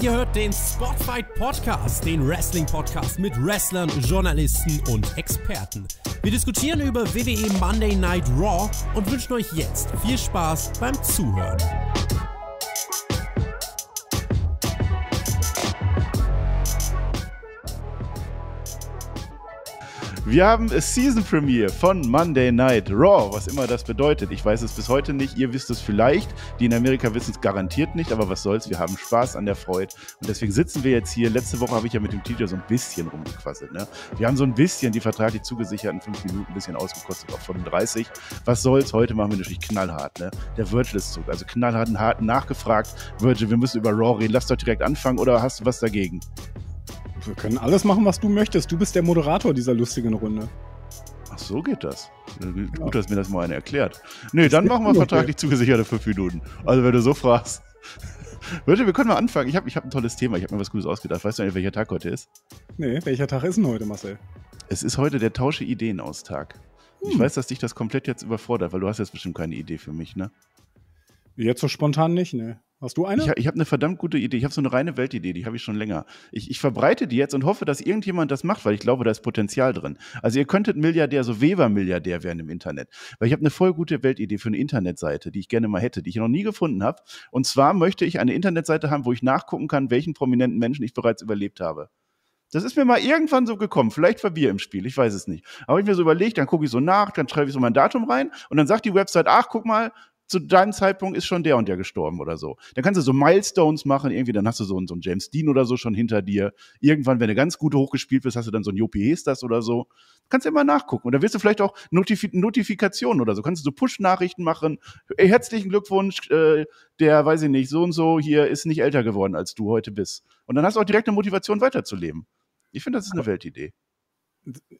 Ihr hört den Spotfight Podcast, den Wrestling Podcast mit Wrestlern, Journalisten und Experten. Wir diskutieren über WWE Monday Night Raw und wünschen euch jetzt viel Spaß beim Zuhören. Wir haben a Season Premiere von Monday Night Raw, was immer das bedeutet. Ich weiß es bis heute nicht. Ihr wisst es vielleicht. Die in Amerika wissen es garantiert nicht, aber was soll's. Wir haben Spaß an der Freude. Und deswegen sitzen wir jetzt hier. Letzte Woche habe ich ja mit dem Titel so ein bisschen rumgequasselt. Ne? Wir haben so ein bisschen die vertraglich zugesicherten 5 Minuten ein bisschen ausgekostet, auf 35. Was soll's. Heute machen wir natürlich knallhart. Ne? Der Virgil ist zurück. Also knallharten, harten nachgefragt. Virgil, wir müssen über Raw reden. Lass doch direkt anfangen oder hast du was dagegen? wir können alles machen, was du möchtest. Du bist der Moderator dieser lustigen Runde. Ach, so geht das. Äh, gut, ja. dass mir das mal einer erklärt. Nee, dann machen wir vertraglich okay. zugesicherte fünf Minuten. Also, wenn du so fragst. Leute, wir können mal anfangen. Ich habe ich hab ein tolles Thema. Ich habe mir was Gutes ausgedacht. Weißt du eigentlich, welcher Tag heute ist? Nee, welcher Tag ist denn heute, Marcel? Es ist heute der Tausche Ideen austag Hm. Ich weiß, dass dich das komplett jetzt überfordert, weil du hast jetzt bestimmt keine Idee für mich, ne? Jetzt so spontan nicht, ne? Hast du eine? Ich, ich habe eine verdammt gute Idee. Ich habe so eine reine Weltidee, die habe ich schon länger. Ich, ich, verbreite die jetzt und hoffe, dass irgendjemand das macht, weil ich glaube, da ist Potenzial drin. Also ihr könntet Milliardär, so Weber-Milliardär werden im Internet. Weil ich habe eine voll gute Weltidee für eine Internetseite, die ich gerne mal hätte, die ich noch nie gefunden habe. Und zwar möchte ich eine Internetseite haben, wo ich nachgucken kann, welchen prominenten Menschen ich bereits überlebt habe. Das ist mir mal irgendwann so gekommen. Vielleicht war Bier im Spiel, ich weiß es nicht. Aber ich mir so überlegt, dann gucke ich so nach, dann schreibe ich so mein Datum rein und dann sagt die Website, ach, guck mal, zu deinem Zeitpunkt ist schon der und der gestorben oder so. Dann kannst du so Milestones machen, irgendwie, dann hast du so einen, so einen James Dean oder so schon hinter dir. Irgendwann, wenn du ganz gut hochgespielt bist, hast du dann so einen Jopi Hestas oder so. Kannst du immer nachgucken. Und dann wirst du vielleicht auch Notif Notifikationen oder so. Kannst du so Push-Nachrichten machen. Hey, herzlichen Glückwunsch, äh, der, weiß ich nicht, so und so hier ist nicht älter geworden, als du heute bist. Und dann hast du auch direkt eine Motivation weiterzuleben. Ich finde, das ist eine Weltidee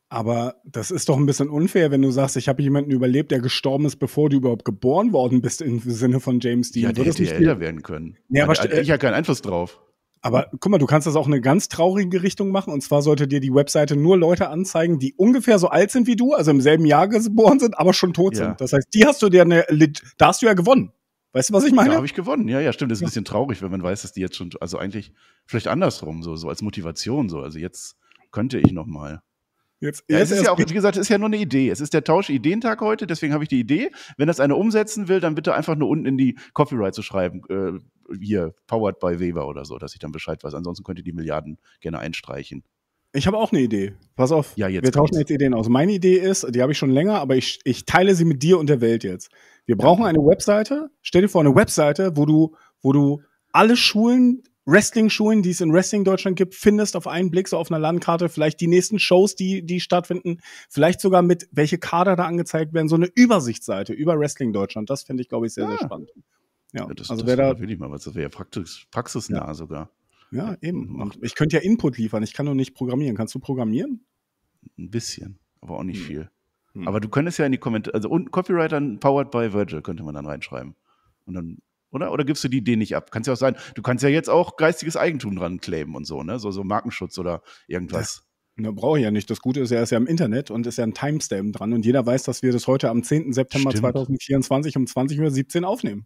aber das ist doch ein bisschen unfair, wenn du sagst, ich habe jemanden überlebt, der gestorben ist, bevor du überhaupt geboren worden bist, im Sinne von James Dean. Ja, der hätte nicht älter werden können. Ja, aber ich, ich habe keinen Einfluss drauf. Aber guck mal, du kannst das auch eine ganz traurige Richtung machen. Und zwar sollte dir die Webseite nur Leute anzeigen, die ungefähr so alt sind wie du, also im selben Jahr geboren sind, aber schon tot ja. sind. Das heißt, die hast du dir eine, da hast du ja gewonnen. Weißt du, was ich meine? Da habe ich gewonnen. Ja, ja, stimmt. Das ist ja. ein bisschen traurig, wenn man weiß, dass die jetzt schon, also eigentlich vielleicht andersrum, so, so als Motivation, so. Also jetzt könnte ich noch mal. Jetzt, ja, es ist ja auch, wie gesagt, es ist ja nur eine Idee. Es ist der Tausch-Ideentag heute, deswegen habe ich die Idee. Wenn das einer umsetzen will, dann bitte einfach nur unten in die Copyright zu schreiben. Äh, hier, powered by Weber oder so, dass ich dann Bescheid weiß. Ansonsten könnt ihr die Milliarden gerne einstreichen. Ich habe auch eine Idee. Pass auf. Ja, jetzt wir tauschen jetzt Ideen aus. Meine Idee ist, die habe ich schon länger, aber ich, ich teile sie mit dir und der Welt jetzt. Wir brauchen eine Webseite. Stell dir vor, eine Webseite, wo du, wo du alle Schulen Wrestling-Schulen, die es in Wrestling Deutschland gibt, findest auf einen Blick so auf einer Landkarte, vielleicht die nächsten Shows, die, die stattfinden, vielleicht sogar mit, welche Kader da angezeigt werden, so eine Übersichtsseite über Wrestling Deutschland. Das finde ich, glaube ich, sehr, ah. sehr spannend. Ja, ja das, also das wäre da, mal, was das wäre ja praxisnah ja. sogar. Ja, eben. Und ich könnte ja Input liefern, ich kann nur nicht programmieren. Kannst du programmieren? Ein bisschen, aber auch nicht hm. viel. Hm. Aber du könntest ja in die Kommentare, also unten Copywriter powered by Virgil könnte man dann reinschreiben. Und dann oder? Oder gibst du die Idee nicht ab? Kannst ja auch sein, du kannst ja jetzt auch geistiges Eigentum dran claimen und so, ne? So, so Markenschutz oder irgendwas. Ja. Na, brauche ich ja nicht. Das Gute ist ja, ist ja im Internet und ist ja ein Timestamp dran. Und jeder weiß, dass wir das heute am 10. September Stimmt. 2024 um 20.17 Uhr aufnehmen.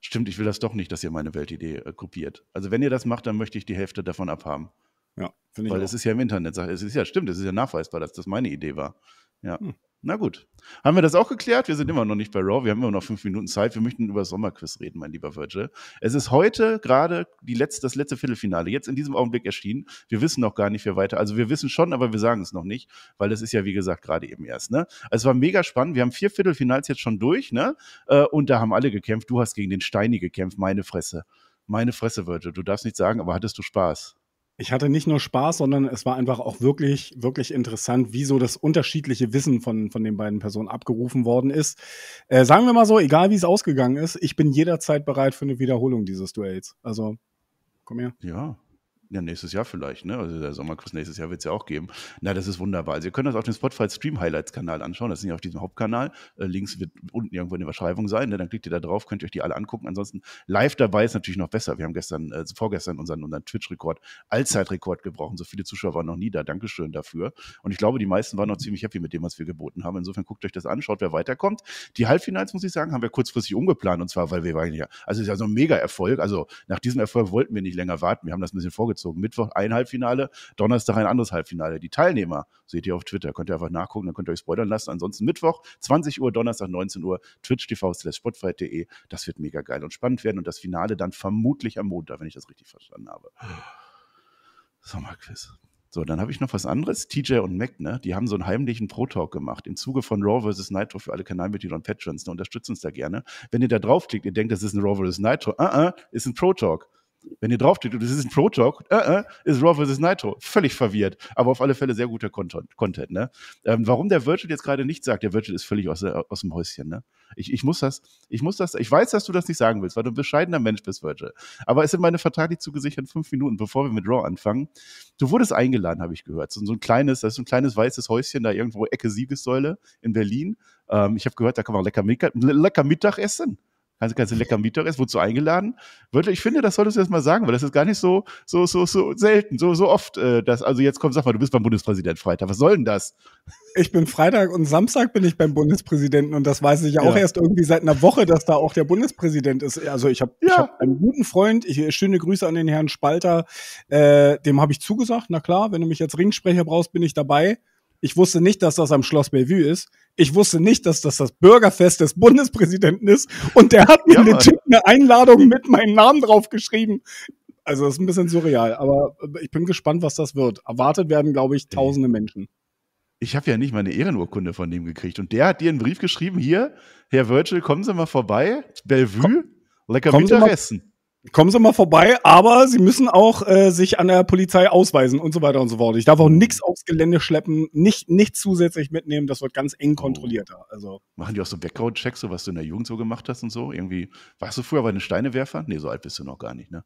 Stimmt, ich will das doch nicht, dass ihr meine Weltidee äh, kopiert. Also wenn ihr das macht, dann möchte ich die Hälfte davon abhaben. Ja, finde ich. Weil auch. es ist ja im Internet, es ist ja stimmt, es ist ja nachweisbar, dass das meine Idee war. Ja. Hm. Na gut. Haben wir das auch geklärt? Wir sind immer noch nicht bei Raw. Wir haben immer noch fünf Minuten Zeit. Wir möchten über das Sommerquiz reden, mein lieber Virgil. Es ist heute gerade letzte, das letzte Viertelfinale, jetzt in diesem Augenblick erschienen. Wir wissen noch gar nicht, wer weiter. Also wir wissen schon, aber wir sagen es noch nicht, weil das ist ja, wie gesagt, gerade eben erst. Ne? Also es war mega spannend. Wir haben vier Viertelfinals jetzt schon durch, ne? Äh, und da haben alle gekämpft. Du hast gegen den Steini gekämpft, meine Fresse. Meine Fresse, Virgil. Du darfst nicht sagen, aber hattest du Spaß? ich hatte nicht nur Spaß, sondern es war einfach auch wirklich, wirklich interessant, wie so das unterschiedliche Wissen von, von den beiden Personen abgerufen worden ist. Äh, sagen wir mal so, egal wie es ausgegangen ist, ich bin jederzeit bereit für eine Wiederholung dieses Duells. Also, komm her. Ja, ja, nächstes Jahr vielleicht, ne? Also der Sommerquiz nächstes Jahr wird es ja auch geben. Na, das ist wunderbar. Also ihr könnt das auf dem Spotify Stream Highlights Kanal anschauen. Das ist nicht auf diesem Hauptkanal. Äh, links wird unten irgendwo in der Beschreibung sein. Ne? Dann klickt ihr da drauf, könnt ihr euch die alle angucken. Ansonsten live dabei ist natürlich noch besser. Wir haben gestern, äh, vorgestern unseren, unseren Twitch-Rekord, Allzeitrekord gebrochen. So viele Zuschauer waren noch nie da. Dankeschön dafür. Und ich glaube, die meisten waren noch ziemlich happy mit dem, was wir geboten haben. Insofern guckt euch das an, schaut, wer weiterkommt. Die Halbfinals, muss ich sagen, haben wir kurzfristig umgeplant. Und zwar, weil wir waren ja, also es ist ja so ein Mega-Erfolg. Also nach diesem Erfolg wollten wir nicht länger warten. Wir haben das ein bisschen vorgezogen gezogen. Mittwoch ein Halbfinale, Donnerstag ein anderes Halbfinale. Die Teilnehmer seht ihr auf Twitter. Könnt ihr einfach nachgucken, dann könnt ihr euch spoilern lassen. Ansonsten Mittwoch, 20 Uhr, Donnerstag, 19 Uhr, twitch.tv slash spotfight.de. Das wird mega geil und spannend werden. Und das Finale dann vermutlich am Montag, wenn ich das richtig verstanden habe. Sommerquiz. So, dann habe ich noch was anderes. TJ und Mac, ne? Die haben so einen heimlichen Pro-Talk gemacht im Zuge von Raw vs. Nitro für alle Kanalmitglieder und Patrons. Ne? Unterstützt uns da gerne. Wenn ihr da draufklickt, ihr denkt, das ist ein Raw vs. Nitro. Ah, uh, uh ist ein Pro-Talk wenn ihr draufklickt, und das ist ein Pro-Talk, äh, äh, ist Raw vs. Nitro. Völlig verwirrt. Aber auf alle Fälle sehr guter Content. ne? Ähm, warum der Virtual jetzt gerade nicht sagt, der Virtual ist völlig aus, aus dem Häuschen. Ne? Ich, ich muss das, ich muss das, ich weiß, dass du das nicht sagen willst, weil du ein bescheidener Mensch bist, Virtual. Aber es sind meine vertraglich zugesichert, fünf Minuten, bevor wir mit Raw anfangen. Du wurdest eingeladen, habe ich gehört. So, so ein kleines, das ist so ein kleines weißes Häuschen da irgendwo Ecke Siegessäule in Berlin. Ähm, ich habe gehört, da kann man lecker, lecker Mittag essen. Kannst, kannst du leckeren Mittag essen? Wozu eingeladen? Wirklich, ich finde, das solltest du jetzt mal sagen, weil das ist gar nicht so, so, so, so selten, so, so oft. Äh, dass, also jetzt komm, sag mal, du bist beim Bundespräsident Freitag. Was soll denn das? Ich bin Freitag und Samstag bin ich beim Bundespräsidenten und das weiß ich ja auch erst irgendwie seit einer Woche, dass da auch der Bundespräsident ist. Also ich habe ja. hab einen guten Freund, ich, schöne Grüße an den Herrn Spalter, äh, dem habe ich zugesagt, na klar, wenn du mich als Ringsprecher brauchst, bin ich dabei. Ich wusste nicht, dass das am Schloss Bellevue ist. Ich wusste nicht, dass das das Bürgerfest des Bundespräsidenten ist. Und der hat mir ja, eine Einladung mit meinem Namen draufgeschrieben. Also das ist ein bisschen surreal, aber ich bin gespannt, was das wird. Erwartet werden, glaube ich, tausende Menschen. Ich habe ja nicht meine Ehrenurkunde von dem gekriegt. Und der hat dir einen Brief geschrieben, hier, Herr Virgil, kommen Sie mal vorbei, Bellevue, Komm, lecker Mittagessen. Kommen Sie mal vorbei, aber Sie müssen auch äh, sich an der Polizei ausweisen und so weiter und so fort. Ich darf auch mhm. nichts aufs Gelände schleppen, nicht, nicht zusätzlich mitnehmen, das wird ganz eng oh. kontrollierter. Also. Machen die auch so Background-Checks, so was du in der Jugend so gemacht hast und so? Irgendwie, warst du früher bei den Steinewerfer? Nee, so alt bist du noch gar nicht, ne?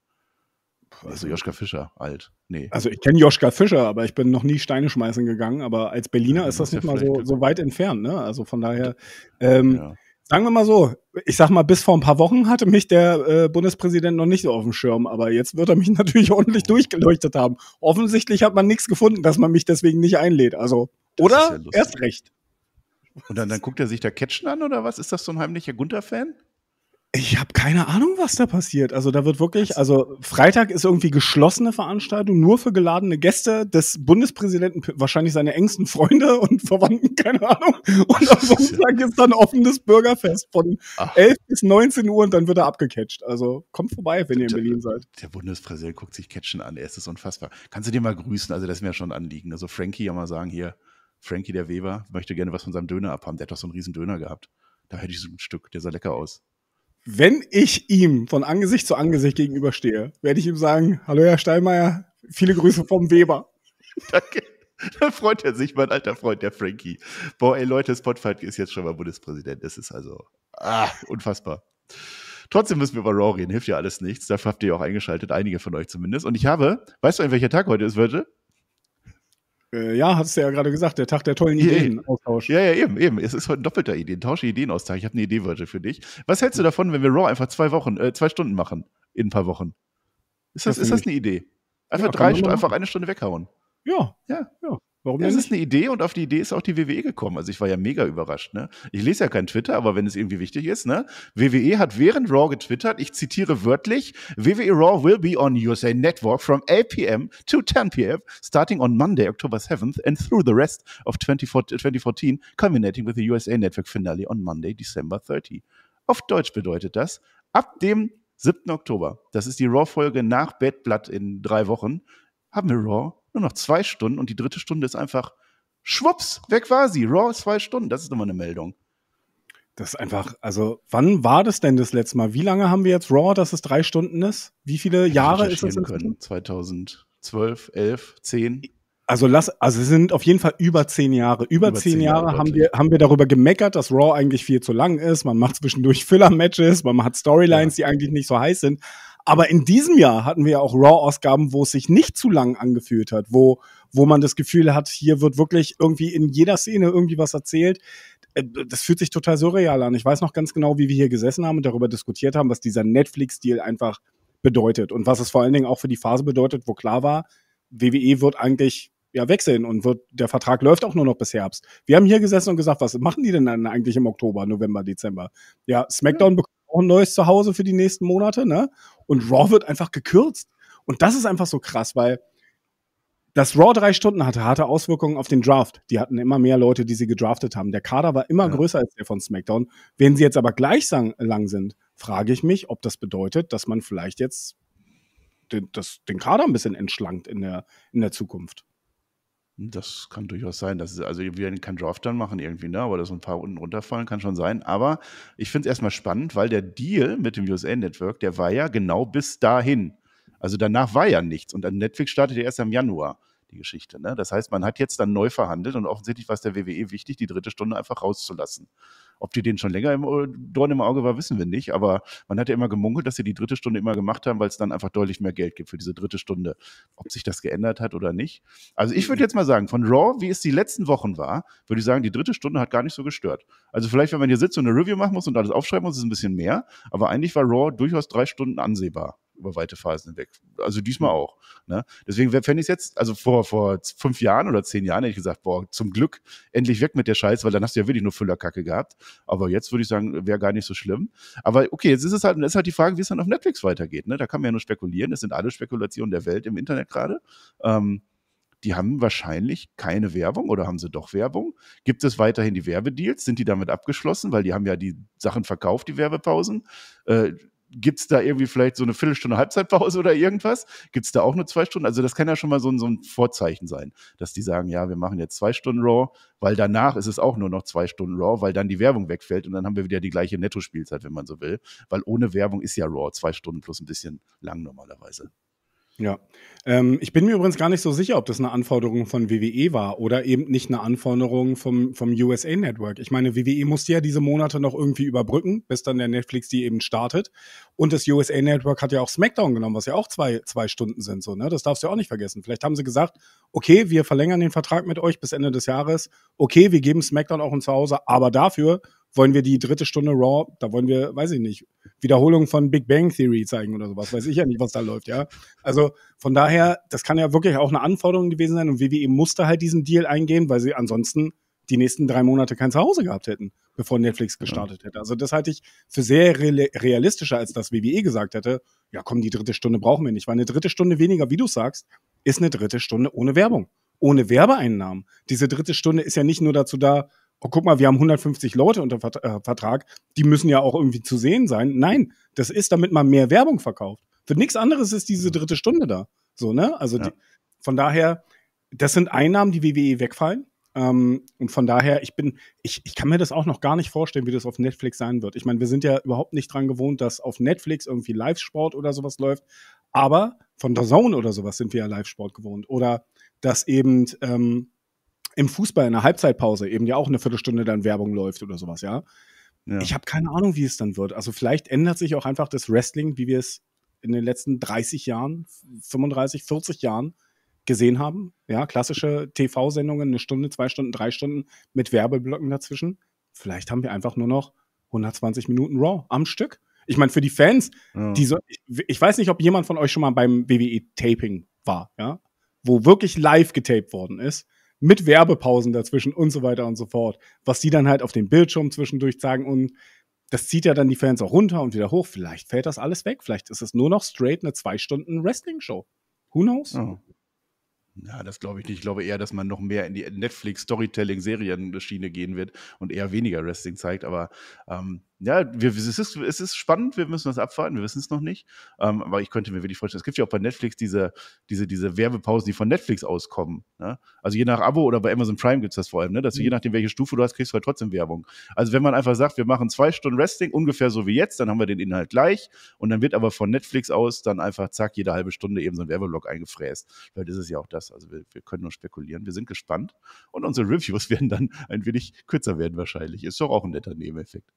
Also Joschka Fischer, alt. Nee. Also ich kenne Joschka Fischer, aber ich bin noch nie Steine schmeißen gegangen. Aber als Berliner ja, ist das nicht mal so, so, weit entfernt. Ne? Also von daher, ähm, ja. Sagen wir mal so, ich sag mal, bis vor ein paar Wochen hatte mich der äh, Bundespräsident noch nicht so auf dem Schirm, aber jetzt wird er mich natürlich ordentlich durchgeleuchtet haben. Offensichtlich hat man nichts gefunden, dass man mich deswegen nicht einlädt. Also, oder? Ja Erst recht. Und dann, dann guckt er sich da Catchen an oder was? Ist das so ein heimlicher Gunther-Fan? Ich habe keine Ahnung, was da passiert. Also da wird wirklich, also Freitag ist irgendwie geschlossene Veranstaltung, nur für geladene Gäste des Bundespräsidenten, wahrscheinlich seine engsten Freunde und Verwandten, keine Ahnung. Und am Sonntag ist dann offenes Bürgerfest von Ach. 11 bis 19 Uhr und dann wird er abgecatcht. Also kommt vorbei, wenn ihr in Berlin seid. Der Bundespräsident guckt sich Catchen an, er ist das unfassbar. Kannst du den mal grüßen? Also das ist mir schon ein Anliegen. Also Frankie, ja mal sagen hier, Frankie der Weber möchte gerne was von seinem Döner abhaben. Der hat doch so einen riesen Döner gehabt. Da hätte ich so ein Stück, der sah lecker aus. Wenn ich ihm von Angesicht zu Angesicht gegenüberstehe, werde ich ihm sagen, hallo Herr Steinmeier, viele Grüße vom Weber. Danke. Da freut er sich, mein alter Freund, der Frankie. Boah, ey Leute, Spotify ist jetzt schon mal Bundespräsident. Das ist also ah, unfassbar. Trotzdem müssen wir über Raw reden. Hilft ja alles nichts. Dafür habt ihr auch eingeschaltet, einige von euch zumindest. Und ich habe, weißt du, an welcher Tag heute ist, Virgil? Äh, ja, hast du ja gerade gesagt, der Tag der tollen ja, Ideenaustausch. Ja, ja, eben, eben. Es ist heute ein doppelter Ideen. Tausche Ideen Ideenaustausch. Ich habe eine Idee, Virgil, für dich. Was hältst du davon, wenn wir Raw einfach zwei Wochen, äh, zwei Stunden machen? In ein paar Wochen. Ist das, ja, ist das eine Idee? Einfach ja, drei Stunden, einfach eine Stunde weghauen. Ja, ja, ja. Warum ja, es ist eine Idee und auf die Idee ist auch die WWE gekommen. Also ich war ja mega überrascht. Ne? Ich lese ja kein Twitter, aber wenn es irgendwie wichtig ist, ne? WWE hat während Raw getwittert, ich zitiere wörtlich, WWE Raw will be on USA Network from 8 p.m. to 10 p.m. starting on Monday, October 7th and through the rest of 2014 culminating with the USA Network finale on Monday, December 30. Auf Deutsch bedeutet das, ab dem 7. Oktober, das ist die Raw-Folge nach Bad Blood in drei Wochen, haben wir Raw nur noch zwei Stunden und die dritte Stunde ist einfach schwupps, weg war sie. Raw zwei Stunden, das ist immer eine Meldung. Das ist einfach, also wann war das denn das letzte Mal? Wie lange haben wir jetzt Raw, dass es drei Stunden ist? Wie viele Jahre ist das? Können. 2012, 11, 10. Also lass, also es sind auf jeden Fall über zehn Jahre. Über, über zehn, Jahre, Jahre haben deutlich. wir haben wir darüber gemeckert, dass Raw eigentlich viel zu lang ist. Man macht zwischendurch Filler-Matches, man hat Storylines, ja. die eigentlich nicht so heiß sind. Aber in diesem Jahr hatten wir ja auch Raw-Ausgaben, wo es sich nicht zu lang angefühlt hat, wo, wo man das Gefühl hat, hier wird wirklich irgendwie in jeder Szene irgendwie was erzählt. Äh, das fühlt sich total surreal an. Ich weiß noch ganz genau, wie wir hier gesessen haben und darüber diskutiert haben, was dieser Netflix-Deal einfach bedeutet und was es vor allen Dingen auch für die Phase bedeutet, wo klar war, WWE wird eigentlich ja wechseln und wird, der Vertrag läuft auch nur noch bis Herbst. Wir haben hier gesessen und gesagt, was machen die denn dann eigentlich im Oktober, November, Dezember? Ja, SmackDown bekommt auch ein neues Zuhause für die nächsten Monate, ne? Und Raw wird einfach gekürzt. Und das ist einfach so krass, weil das Raw drei Stunden hatte, harte Auswirkungen auf den Draft. Die hatten immer mehr Leute, die sie gedraftet haben. Der Kader war immer ja. größer als der von SmackDown. Wenn sie jetzt aber gleich lang sind, frage ich mich, ob das bedeutet, dass man vielleicht jetzt den, das, den Kader ein bisschen entschlankt in der, in der Zukunft. Das kann durchaus sein. Das ist, also wir werden keinen Draft dann machen irgendwie, ne? aber dass ein paar unten runterfallen, kann schon sein. Aber ich finde es erstmal spannend, weil der Deal mit dem USA Network, der war ja genau bis dahin. Also danach war ja nichts. Und Netflix startet ja erst im Januar die Geschichte. Ne? Das heißt, man hat jetzt dann neu verhandelt und offensichtlich war es der WWE wichtig, die dritte Stunde einfach rauszulassen. Ob die den schon länger im äh, Dorn im Auge war, wissen wir nicht, aber man hat ja immer gemunkelt, dass sie die dritte Stunde immer gemacht haben, weil es dann einfach deutlich mehr Geld gibt für diese dritte Stunde. Ob sich das geändert hat oder nicht. Also ich würde jetzt mal sagen, von Raw, wie es die letzten Wochen war, würde ich sagen, die dritte Stunde hat gar nicht so gestört. Also vielleicht, wenn man hier sitzt und eine Review machen muss und alles aufschreiben muss, ist es ein bisschen mehr, aber eigentlich war Raw durchaus drei Stunden ansehbar über weite Phasen hinweg. Also diesmal hm. auch. Ne? Deswegen fände ich es jetzt, also vor, vor fünf Jahren oder zehn Jahren hätte ich gesagt, boah, zum Glück endlich weg mit der Scheiße, weil dann hast du ja wirklich nur Füllerkacke gehabt. Aber jetzt würde ich sagen, wäre gar nicht so schlimm. Aber okay, jetzt ist es halt, ist halt die Frage, wie es dann auf Netflix weitergeht. Ne? Da kann man ja nur spekulieren. Das sind alle Spekulationen der Welt im Internet gerade. Ähm, die haben wahrscheinlich keine Werbung oder haben sie doch Werbung? Gibt es weiterhin die Werbedeals? Sind die damit abgeschlossen? Weil die haben ja die Sachen verkauft, die Werbepausen. Äh, gibt es da irgendwie vielleicht so eine Viertelstunde Halbzeitpause oder irgendwas? Gibt es da auch nur zwei Stunden? Also das kann ja schon mal so ein, so ein, Vorzeichen sein, dass die sagen, ja, wir machen jetzt zwei Stunden Raw, weil danach ist es auch nur noch zwei Stunden Raw, weil dann die Werbung wegfällt und dann haben wir wieder die gleiche Nettospielzeit, wenn man so will, weil ohne Werbung ist ja Raw zwei Stunden plus ein bisschen lang normalerweise. Ja. Ähm, ich bin mir übrigens gar nicht so sicher, ob das eine Anforderung von WWE war oder eben nicht eine Anforderung vom, vom USA Network. Ich meine, WWE musste ja diese Monate noch irgendwie überbrücken, bis dann der Netflix die eben startet. Und das USA Network hat ja auch SmackDown genommen, was ja auch zwei, zwei Stunden sind, so, ne? Das darfst du ja auch nicht vergessen. Vielleicht haben sie gesagt, okay, wir verlängern den Vertrag mit euch bis Ende des Jahres. Okay, wir geben SmackDown auch ein Zuhause, aber dafür wollen wir die dritte Stunde Raw, da wollen wir, weiß ich nicht, Wiederholung von Big Bang Theory zeigen oder sowas. Weiß ich ja nicht, was da läuft, ja. Also von daher, das kann ja wirklich auch eine Anforderung gewesen sein und WWE musste halt diesen Deal eingehen, weil sie ansonsten die nächsten drei Monate kein Zuhause gehabt hätten, bevor Netflix gestartet ja. hätte. Also das halte ich für sehr realistischer, als das WWE gesagt hätte, ja komm, die dritte Stunde brauchen wir nicht, weil eine dritte Stunde weniger, wie du sagst, ist eine dritte Stunde ohne Werbung, ohne Werbeeinnahmen. Diese dritte Stunde ist ja nicht nur dazu da, oh, guck mal, wir haben 150 Leute unter äh, Vertrag, die müssen ja auch irgendwie zu sehen sein. Nein, das ist, damit man mehr Werbung verkauft. Für nichts anderes ist diese dritte Stunde da. So, ne? Also ja. die, von daher, das sind Einnahmen, die WWE wegfallen. Ähm, und von daher, ich bin, ich, ich kann mir das auch noch gar nicht vorstellen, wie das auf Netflix sein wird. Ich meine, wir sind ja überhaupt nicht dran gewohnt, dass auf Netflix irgendwie Live-Sport oder sowas läuft. Aber von der Zone oder sowas sind wir ja Live-Sport gewohnt. Oder dass eben ähm, im Fußball in der Halbzeitpause eben ja auch eine Viertelstunde dann Werbung läuft oder sowas, ja. ja. Ich habe keine Ahnung, wie es dann wird. Also vielleicht ändert sich auch einfach das Wrestling, wie wir es in den letzten 30 Jahren, 35, 40 Jahren gesehen haben. Ja, klassische TV-Sendungen, eine Stunde, zwei Stunden, drei Stunden mit Werbeblöcken dazwischen. Vielleicht haben wir einfach nur noch 120 Minuten Raw am Stück. Ich meine, für die Fans, ja. die so, ich, ich, weiß nicht, ob jemand von euch schon mal beim WWE-Taping war, ja, wo wirklich live getaped worden ist mit Werbepausen dazwischen und so weiter und so fort, was die dann halt auf dem Bildschirm zwischendurch sagen und das zieht ja dann die Fans auch runter und wieder hoch. Vielleicht fällt das alles weg. Vielleicht ist es nur noch straight eine zwei Stunden Wrestling-Show. Who knows? Oh. Ja, das glaube ich nicht. Ich glaube eher, dass man noch mehr in die Netflix-Storytelling-Serien-Schiene gehen wird und eher weniger Wrestling zeigt. Aber ähm, ja, wir, es, ist, es ist spannend. Wir müssen das abwarten. Wir wissen es noch nicht. Ähm, aber ich könnte mir wirklich vorstellen, es gibt ja auch bei Netflix diese, diese, diese Werbepausen, die von Netflix auskommen. Ne? Also je nach Abo oder bei Amazon Prime gibt es das vor allem, ne? dass du mhm. je nachdem, welche Stufe du hast, kriegst du halt trotzdem Werbung. Also wenn man einfach sagt, wir machen zwei Stunden Wrestling, ungefähr so wie jetzt, dann haben wir den Inhalt gleich. Und dann wird aber von Netflix aus dann einfach, zack, jede halbe Stunde eben so ein Werbeblock eingefräst. Vielleicht ist es ja auch das das. Also wir, wir können nur spekulieren. Wir sind gespannt und unsere Reviews werden dann ein wenig kürzer werden wahrscheinlich. Ist doch auch ein netter Nebeneffekt.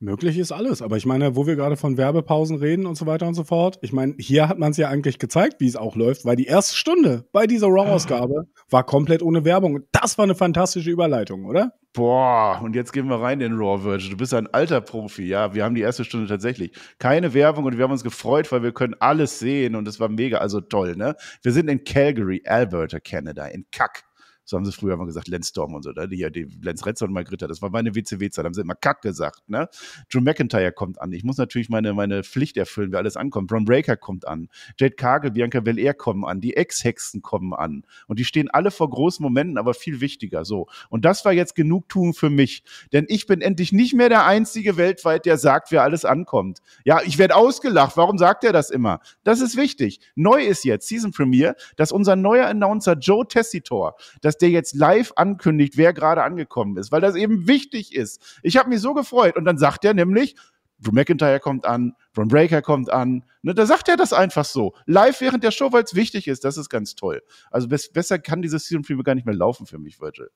Möglich ist alles, aber ich meine, wo wir gerade von Werbepausen reden und so weiter und so fort, ich meine, hier hat man es ja eigentlich gezeigt, wie es auch läuft, weil die erste Stunde bei dieser Raw-Ausgabe ah. war komplett ohne Werbung. Das war eine fantastische Überleitung, oder? Boah, und jetzt gehen wir rein in Raw Virgin. Du bist ein alter Profi, ja. Wir haben die erste Stunde tatsächlich keine Werbung und wir haben uns gefreut, weil wir können alles sehen und es war mega, also toll, ne? Wir sind in Calgary, Alberta, Canada, in Kack. So haben sie früher immer gesagt, Storm und so, da ne? die, die Lenz Retzer und Margritta, das war meine WCW-Zeit, haben sie immer Kack gesagt, ne? Drew McIntyre kommt an. Ich muss natürlich meine, meine Pflicht erfüllen, wer alles ankommt. Braun Breaker kommt an. Jade Cargill, Bianca Belair kommen an. Die Ex-Hexen kommen an. Und die stehen alle vor großen Momenten, aber viel wichtiger, so. Und das war jetzt Genugtuung für mich. Denn ich bin endlich nicht mehr der Einzige weltweit, der sagt, wer alles ankommt. Ja, ich werde ausgelacht. Warum sagt er das immer? Das ist wichtig. Neu ist jetzt Season Premiere, dass unser neuer Announcer Joe Tessitor, dass dass der jetzt live ankündigt, wer gerade angekommen ist, weil das eben wichtig ist. Ich habe mich so gefreut und dann sagt er nämlich, Drew McIntyre kommt an, Ron Breaker kommt an. Ne, da sagt er das einfach so. Live während der Show, weil es wichtig ist. Das ist ganz toll. Also best, besser kann dieses Season Preview gar nicht mehr laufen für mich, Virgil.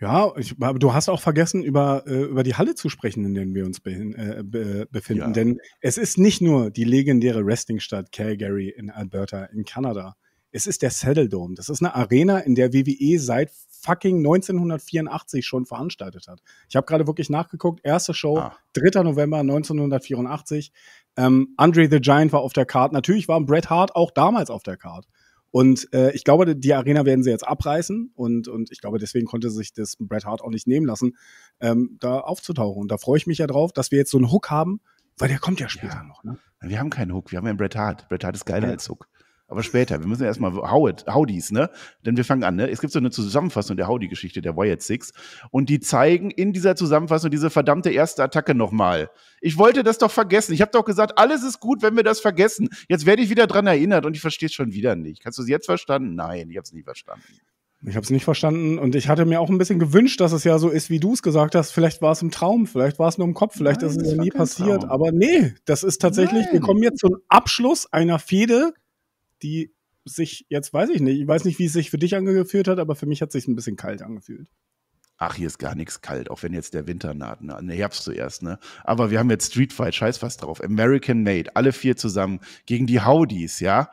Ja, ich, aber du hast auch vergessen, über, äh, über die Halle zu sprechen, in der wir uns be äh, be befinden. Ja. Denn es ist nicht nur die legendäre Wrestlingstadt Calgary in Alberta in Kanada, es ist der Saddle Dome. Das ist eine Arena, in der WWE seit fucking 1984 schon veranstaltet hat. Ich habe gerade wirklich nachgeguckt. Erste Show, ah. 3. November 1984. Ähm, Andre the Giant war auf der Card. Natürlich war Bret Hart auch damals auf der Card. Und äh, ich glaube, die Arena werden sie jetzt abreißen und, und ich glaube, deswegen konnte sich das Bret Hart auch nicht nehmen lassen, ähm, da aufzutauchen. Und da freue ich mich ja drauf, dass wir jetzt so einen Hook haben, weil der kommt ja später ja. noch. Ne? Wir haben keinen Hook, wir haben ja einen Bret Hart. Bret Hart ist geiler ja. als Hook aber später. Wir müssen erstmal Howard, Howdies, ne? Denn wir fangen an, ne? Es gibt so eine Zusammenfassung der Howdy-Geschichte der Wyatt Six und die zeigen in dieser Zusammenfassung diese verdammte erste Attacke nochmal. Ich wollte das doch vergessen. Ich habe doch gesagt, alles ist gut, wenn wir das vergessen. Jetzt werde ich wieder dran erinnert und ich verstehe es schon wieder nicht. Kannst du es jetzt verstanden? Nein, ich habe es nie verstanden. Ich habe es nicht verstanden und ich hatte mir auch ein bisschen gewünscht, dass es ja so ist, wie du es gesagt hast. Vielleicht war es im Traum, vielleicht war es nur im Kopf, vielleicht Nein, ist es ja nie passiert. Traum. Aber nee, das ist tatsächlich, Nein. wir kommen jetzt zum Abschluss einer Fehde, die sich jetzt, weiß ich nicht, ich weiß nicht, wie es sich für dich angefühlt hat, aber für mich hat es sich ein bisschen kalt angefühlt. Ach, hier ist gar nichts kalt, auch wenn jetzt der Winter naht, ne? ne Herbst zuerst, ne? Aber wir haben jetzt Street Fight, scheiß was drauf. American Made, alle vier zusammen gegen die Howdies, ja?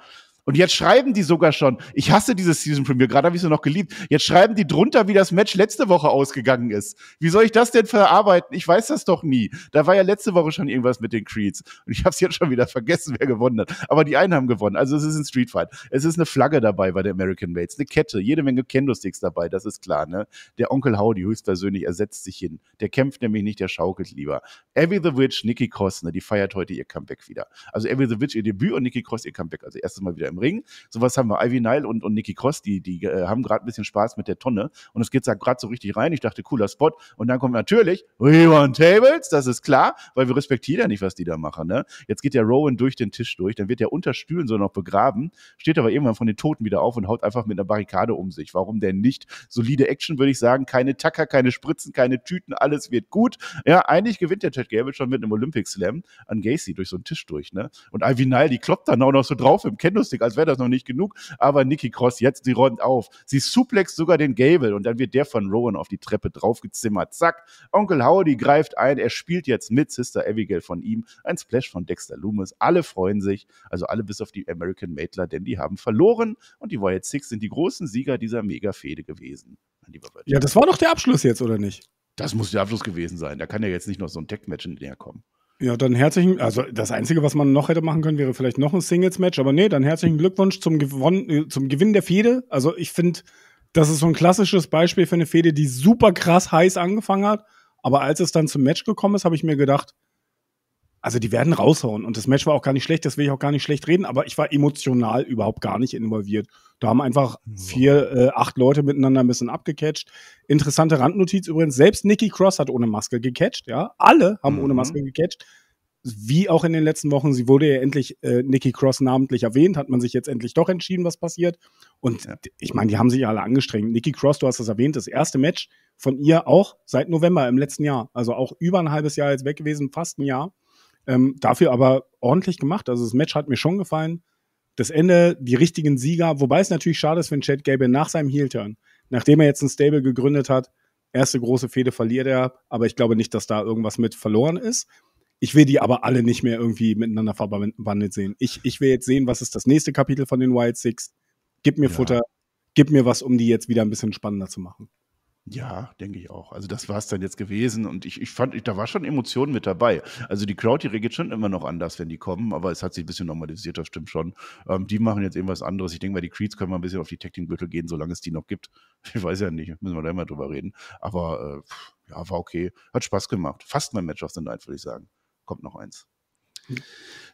Und jetzt schreiben die sogar schon, ich hasse dieses Season Premiere, gerade habe ich es noch geliebt. Jetzt schreiben die drunter, wie das Match letzte Woche ausgegangen ist. Wie soll ich das denn verarbeiten? Ich weiß das doch nie. Da war ja letzte Woche schon irgendwas mit den Creeds. Und ich habe es jetzt schon wieder vergessen, wer gewonnen hat. Aber die einen haben gewonnen. Also es ist ein Street Fight. Es ist eine Flagge dabei bei der American Mates, eine Kette, jede Menge Candlesticks dabei, das ist klar. Ne? Der Onkel Howdy höchstpersönlich ersetzt sich hin. Der kämpft nämlich nicht, der schaukelt lieber. Abby the Witch, Nikki Cross, ne, die feiert heute ihr Comeback wieder. Also Abby the Witch ihr Debüt und Nikki Cross ihr Comeback. Also erstes Mal wieder im im Ring. Sowas haben wir. Ivy Nile und, und Nikki Cross, die, die äh, haben gerade ein bisschen Spaß mit der Tonne. Und es geht da gerade so richtig rein. Ich dachte, cooler Spot. Und dann kommt natürlich, we want tables, das ist klar, weil wir respektieren ja nicht, was die da machen. Ne? Jetzt geht der Rowan durch den Tisch durch, dann wird der unter Stühlen so noch begraben, steht aber irgendwann von den Toten wieder auf und haut einfach mit einer Barrikade um sich. Warum denn nicht? Solide Action, würde ich sagen. Keine Tacker, keine Spritzen, keine Tüten, alles wird gut. Ja, eigentlich gewinnt der Chad Gable schon mit einem Olympic Slam an Gacy durch so einen Tisch durch. Ne? Und Ivy Nile, die kloppt dann auch noch so drauf im Candlestick als wäre das noch nicht genug. Aber Nikki Cross jetzt die räumt auf. Sie suplext sogar den Gable und dann wird der von Rowan auf die Treppe draufgezimmert. Zack. Onkel Howdy greift ein. Er spielt jetzt mit Sister Abigail von ihm. Ein Splash von Dexter Loomis. Alle freuen sich. Also alle bis auf die American Mädler, denn die haben verloren und die Wyatt Six sind die großen Sieger dieser Mega-Fehde gewesen. Ja, das war doch der Abschluss jetzt, oder nicht? Das muss der Abschluss gewesen sein. Da kann ja jetzt nicht noch so ein Tech-Match näher kommen. Ja, dann herzlichen, also das Einzige, was man noch hätte machen können, wäre vielleicht noch ein Singles-Match, aber nee, dann herzlichen Glückwunsch zum, Gewon äh, zum Gewinn der Fehde. Also ich finde, das ist so ein klassisches Beispiel für eine Fehde, die super krass heiß angefangen hat. Aber als es dann zum Match gekommen ist, habe ich mir gedacht, also die werden raushauen. Und das Match war auch gar nicht schlecht, das will ich auch gar nicht schlecht reden, aber ich war emotional überhaupt gar nicht involviert. Da haben einfach vier, äh, acht Leute miteinander ein bisschen abgecatcht. Interessante Randnotiz übrigens, selbst Nikki Cross hat ohne Maske gecatcht, ja. Alle haben mhm. ohne Maske gecatcht. Wie auch in den letzten Wochen, sie wurde ja endlich äh, Nikki Cross namentlich erwähnt, hat man sich jetzt endlich doch entschieden, was passiert. Und ja. ich meine, die haben sich alle angestrengt. Nikki Cross, du hast das erwähnt, das erste Match von ihr auch seit November im letzten Jahr. Also auch über ein halbes Jahr jetzt weg gewesen, fast ein Jahr. Ähm, dafür aber ordentlich gemacht. Also das Match hat mir schon gefallen. Das Ende, die richtigen Sieger, wobei es natürlich schade ist, wenn Chad Gable nach seinem Heel-Turn, nachdem er jetzt ein Stable gegründet hat, erste große Fehde verliert er, aber ich glaube nicht, dass da irgendwas mit verloren ist. Ich will die aber alle nicht mehr irgendwie miteinander verbandelt sehen. Ich, ich will jetzt sehen, was ist das nächste Kapitel von den Wild Six. Gib mir ja. Futter, gib mir was, um die jetzt wieder ein bisschen spannender zu machen. Ja, denke ich auch. Also das war es dann jetzt gewesen und ich, ich fand, ich, da war schon Emotionen mit dabei. Also die Crowd, die reagiert schon immer noch anders, wenn die kommen, aber es hat sich ein bisschen normalisiert, das stimmt schon. Ähm, die machen jetzt irgendwas anderes. Ich denke mal, die Creeds können mal ein bisschen auf die Tech-Team-Gürtel gehen, solange es die noch gibt. Ich weiß ja nicht, müssen wir da immer drüber reden. Aber äh, ja, war okay. Hat Spaß gemacht. Fast mein Match of the Night, würde ich sagen. Kommt noch eins.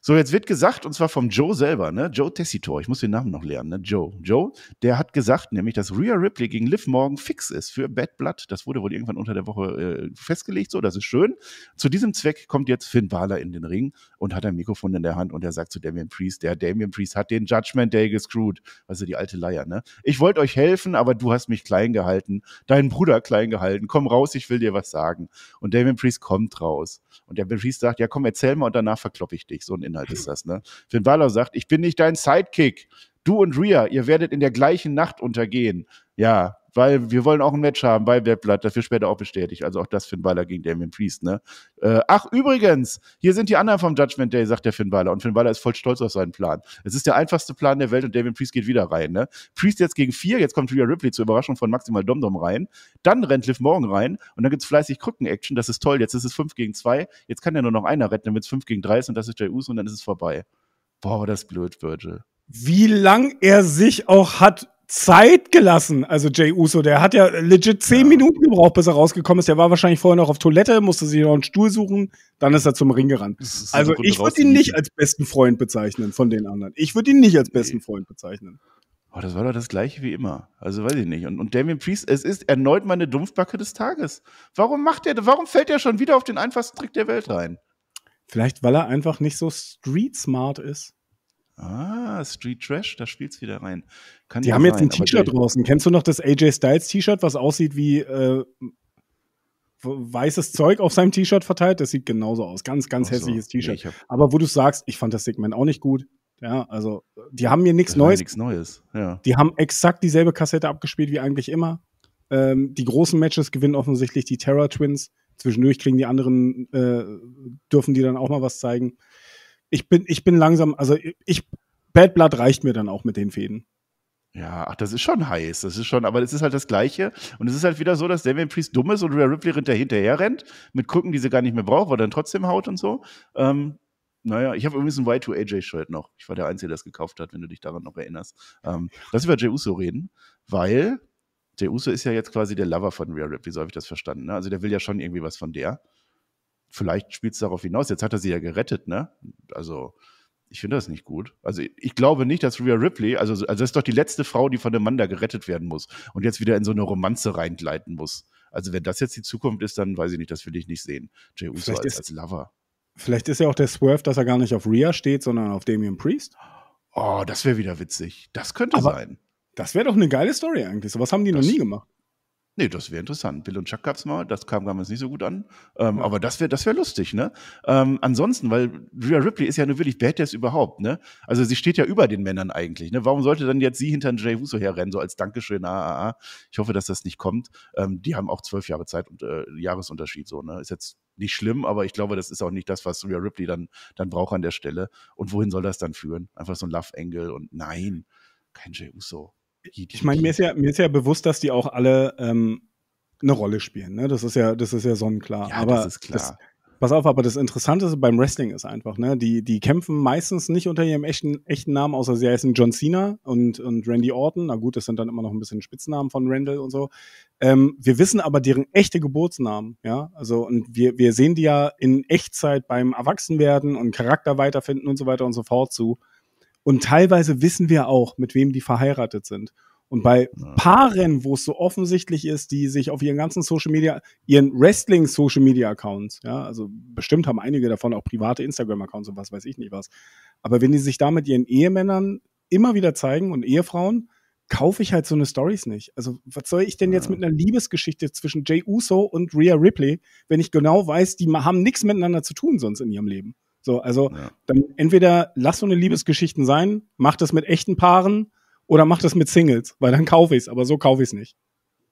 So, jetzt wird gesagt, und zwar vom Joe selber, ne? Joe Tessitor, ich muss den Namen noch lernen, ne? Joe. Joe, der hat gesagt, nämlich, dass Rhea Ripley gegen Liv Morgan fix ist für Bad Blood. Das wurde wohl irgendwann unter der Woche äh, festgelegt, so, das ist schön. Zu diesem Zweck kommt jetzt Finn Balor in den Ring und hat ein Mikrofon in der Hand und er sagt zu Damien Priest, der Damien Priest hat den Judgment Day gescrewt. Also die alte Leier, ne? Ich wollte euch helfen, aber du hast mich klein gehalten, deinen Bruder klein gehalten. Komm raus, ich will dir was sagen. Und Damien Priest kommt raus. Und der Priest sagt, ja komm, erzähl mal und danach verklopft kloppe ich So ein Inhalt ist das, ne? Finn Balor sagt, ich bin nicht dein Sidekick. Du und Rhea, ihr werdet in der gleichen Nacht untergehen. Ja, weil wir wollen auch ein Match haben bei Webblatt, das wir später auch bestätigt. Also auch das Finn Balor gegen Damien Priest, ne? Äh, ach, übrigens, hier sind die anderen vom Judgment Day, sagt der Finn Balor. Und Finn Balor ist voll stolz auf seinen Plan. Es ist der einfachste Plan der Welt und Damien Priest geht wieder rein, ne? Priest jetzt gegen vier, jetzt kommt Julia Ripley zur Überraschung von Maximal Domdom rein. Dann rennt Liv Morgan rein und dann gibt's fleißig Krücken-Action. Das ist toll. Jetzt ist es fünf gegen zwei. Jetzt kann ja nur noch einer retten, damit es fünf gegen drei ist und das ist Jay Uso und dann ist es vorbei. Boah, das ist blöd, Virgil wie lang er sich auch hat Zeit gelassen. Also Jay Uso, der hat ja legit zehn ja. Minuten gebraucht, bis er rausgekommen ist. Der war wahrscheinlich vorher noch auf Toilette, musste sich noch einen Stuhl suchen, dann ist er zum Ring gerannt. Also ich würde ihn nicht als besten Freund bezeichnen von den anderen. Ich würde ihn nicht als besten nee. Freund bezeichnen. Oh, das war doch das gleiche wie immer. Also weiß ich nicht. Und, und Damien Priest, es ist erneut meine Dumpfbacke des Tages. Warum macht er, warum fällt er schon wieder auf den einfachsten Trick der Welt rein? Vielleicht, weil er einfach nicht so street smart ist. Ah, Street Trash, da spielt's wieder rein. Kann die haben jetzt ein T-Shirt draußen. Kennst du noch das AJ Styles T-Shirt, was aussieht wie äh, weißes Zeug auf seinem T-Shirt verteilt? Das sieht genauso aus. Ganz, ganz so, hässliches T-Shirt. Nee, Aber wo du sagst, ich fand das Segment auch nicht gut. Ja, also die haben mir nichts Neues. Nichts Neues. Ja. Die haben exakt dieselbe Kassette abgespielt wie eigentlich immer. Ähm, die großen Matches gewinnen offensichtlich die Terra Twins. Zwischendurch kriegen die anderen, äh, dürfen die dann auch mal was zeigen ich bin, ich bin langsam, also ich, Bad Blood reicht mir dann auch mit den Fäden. Ja, ach, das ist schon heiß. Das ist schon, aber es ist halt das Gleiche. Und es ist halt wieder so, dass Damian Priest dumm ist und Rhea Ripley hinterher rennt, mit Krücken, die sie gar nicht mehr braucht, weil dann trotzdem haut und so. Ähm, naja, ich habe übrigens ein Y2AJ-Shirt noch. Ich war der Einzige, der das gekauft hat, wenn du dich daran noch erinnerst. Ähm, lass über Jey Uso reden, weil Jey Uso ist ja jetzt quasi der Lover von Rhea Ripley, so habe ich das verstanden. Ne? Also der will ja schon irgendwie was von der vielleicht spielt es darauf hinaus. Jetzt hat er sie ja gerettet, ne? Also, ich finde das nicht gut. Also, ich glaube nicht, dass Rhea Ripley, also, also das ist doch die letzte Frau, die von einem Mann da gerettet werden muss und jetzt wieder in so eine Romanze reingleiten muss. Also, wenn das jetzt die Zukunft ist, dann weiß ich nicht, das will ich nicht sehen. Jay Uso vielleicht als, ist, als Lover. Vielleicht ist ja auch der Swerve, dass er gar nicht auf Rhea steht, sondern auf Damien Priest. Oh, das wäre wieder witzig. Das könnte Aber sein. Das wäre doch eine geile Story eigentlich. So was haben die das, noch nie gemacht. Nee, das wäre interessant. Bill und Chuck gab's mal, das kam damals nicht so gut an. Ähm, ja. Aber das wäre das wär lustig, ne? Ähm, ansonsten, weil Rhea Ripley ist ja nur wirklich Badass überhaupt, ne? Also sie steht ja über den Männern eigentlich, ne? Warum sollte dann jetzt sie hinter Jay Uso herrennen, so als Dankeschön, ah, ah, ah. Ich hoffe, dass das nicht kommt. Ähm, die haben auch zwölf Jahre Zeit und äh, Jahresunterschied, so, ne? Ist jetzt nicht schlimm, aber ich glaube, das ist auch nicht das, was Rhea Ripley dann, dann braucht an der Stelle. Und wohin soll das dann führen? Einfach so ein Love-Engel und nein, kein Jay Uso. Ich meine, mir ist ja, mir ist ja bewusst, dass die auch alle ähm, eine Rolle spielen. Ne? Das ist ja, das ist ja sonnenklar. Ja, aber das ist klar. Das, pass auf, aber das Interessante beim Wrestling ist einfach, ne, die, die kämpfen meistens nicht unter ihrem echten, echten Namen, außer sie heißen John Cena und, und Randy Orton. Na gut, das sind dann immer noch ein bisschen Spitznamen von Randall und so. Ähm, wir wissen aber deren echte Geburtsnamen, ja. Also, und wir, wir sehen die ja in Echtzeit beim Erwachsenwerden und Charakter weiterfinden und so weiter und so fort zu. Und teilweise wissen wir auch, mit wem die verheiratet sind. Und bei Paaren, wo es so offensichtlich ist, die sich auf ihren ganzen Social Media, ihren Wrestling Social Media Accounts, ja, also bestimmt haben einige davon auch private Instagram Accounts und was weiß ich nicht was. Aber wenn die sich da mit ihren Ehemännern immer wieder zeigen und Ehefrauen, kaufe ich halt so eine Stories nicht. Also was soll ich denn jetzt mit einer Liebesgeschichte zwischen Jay Uso und Rhea Ripley, wenn ich genau weiß, die haben nichts miteinander zu tun sonst in ihrem Leben? So, also ja. dann entweder lass so eine Liebesgeschichten sein, mach das mit echten Paaren oder mach das mit Singles, weil dann kaufe ich es, aber so kaufe ich es nicht.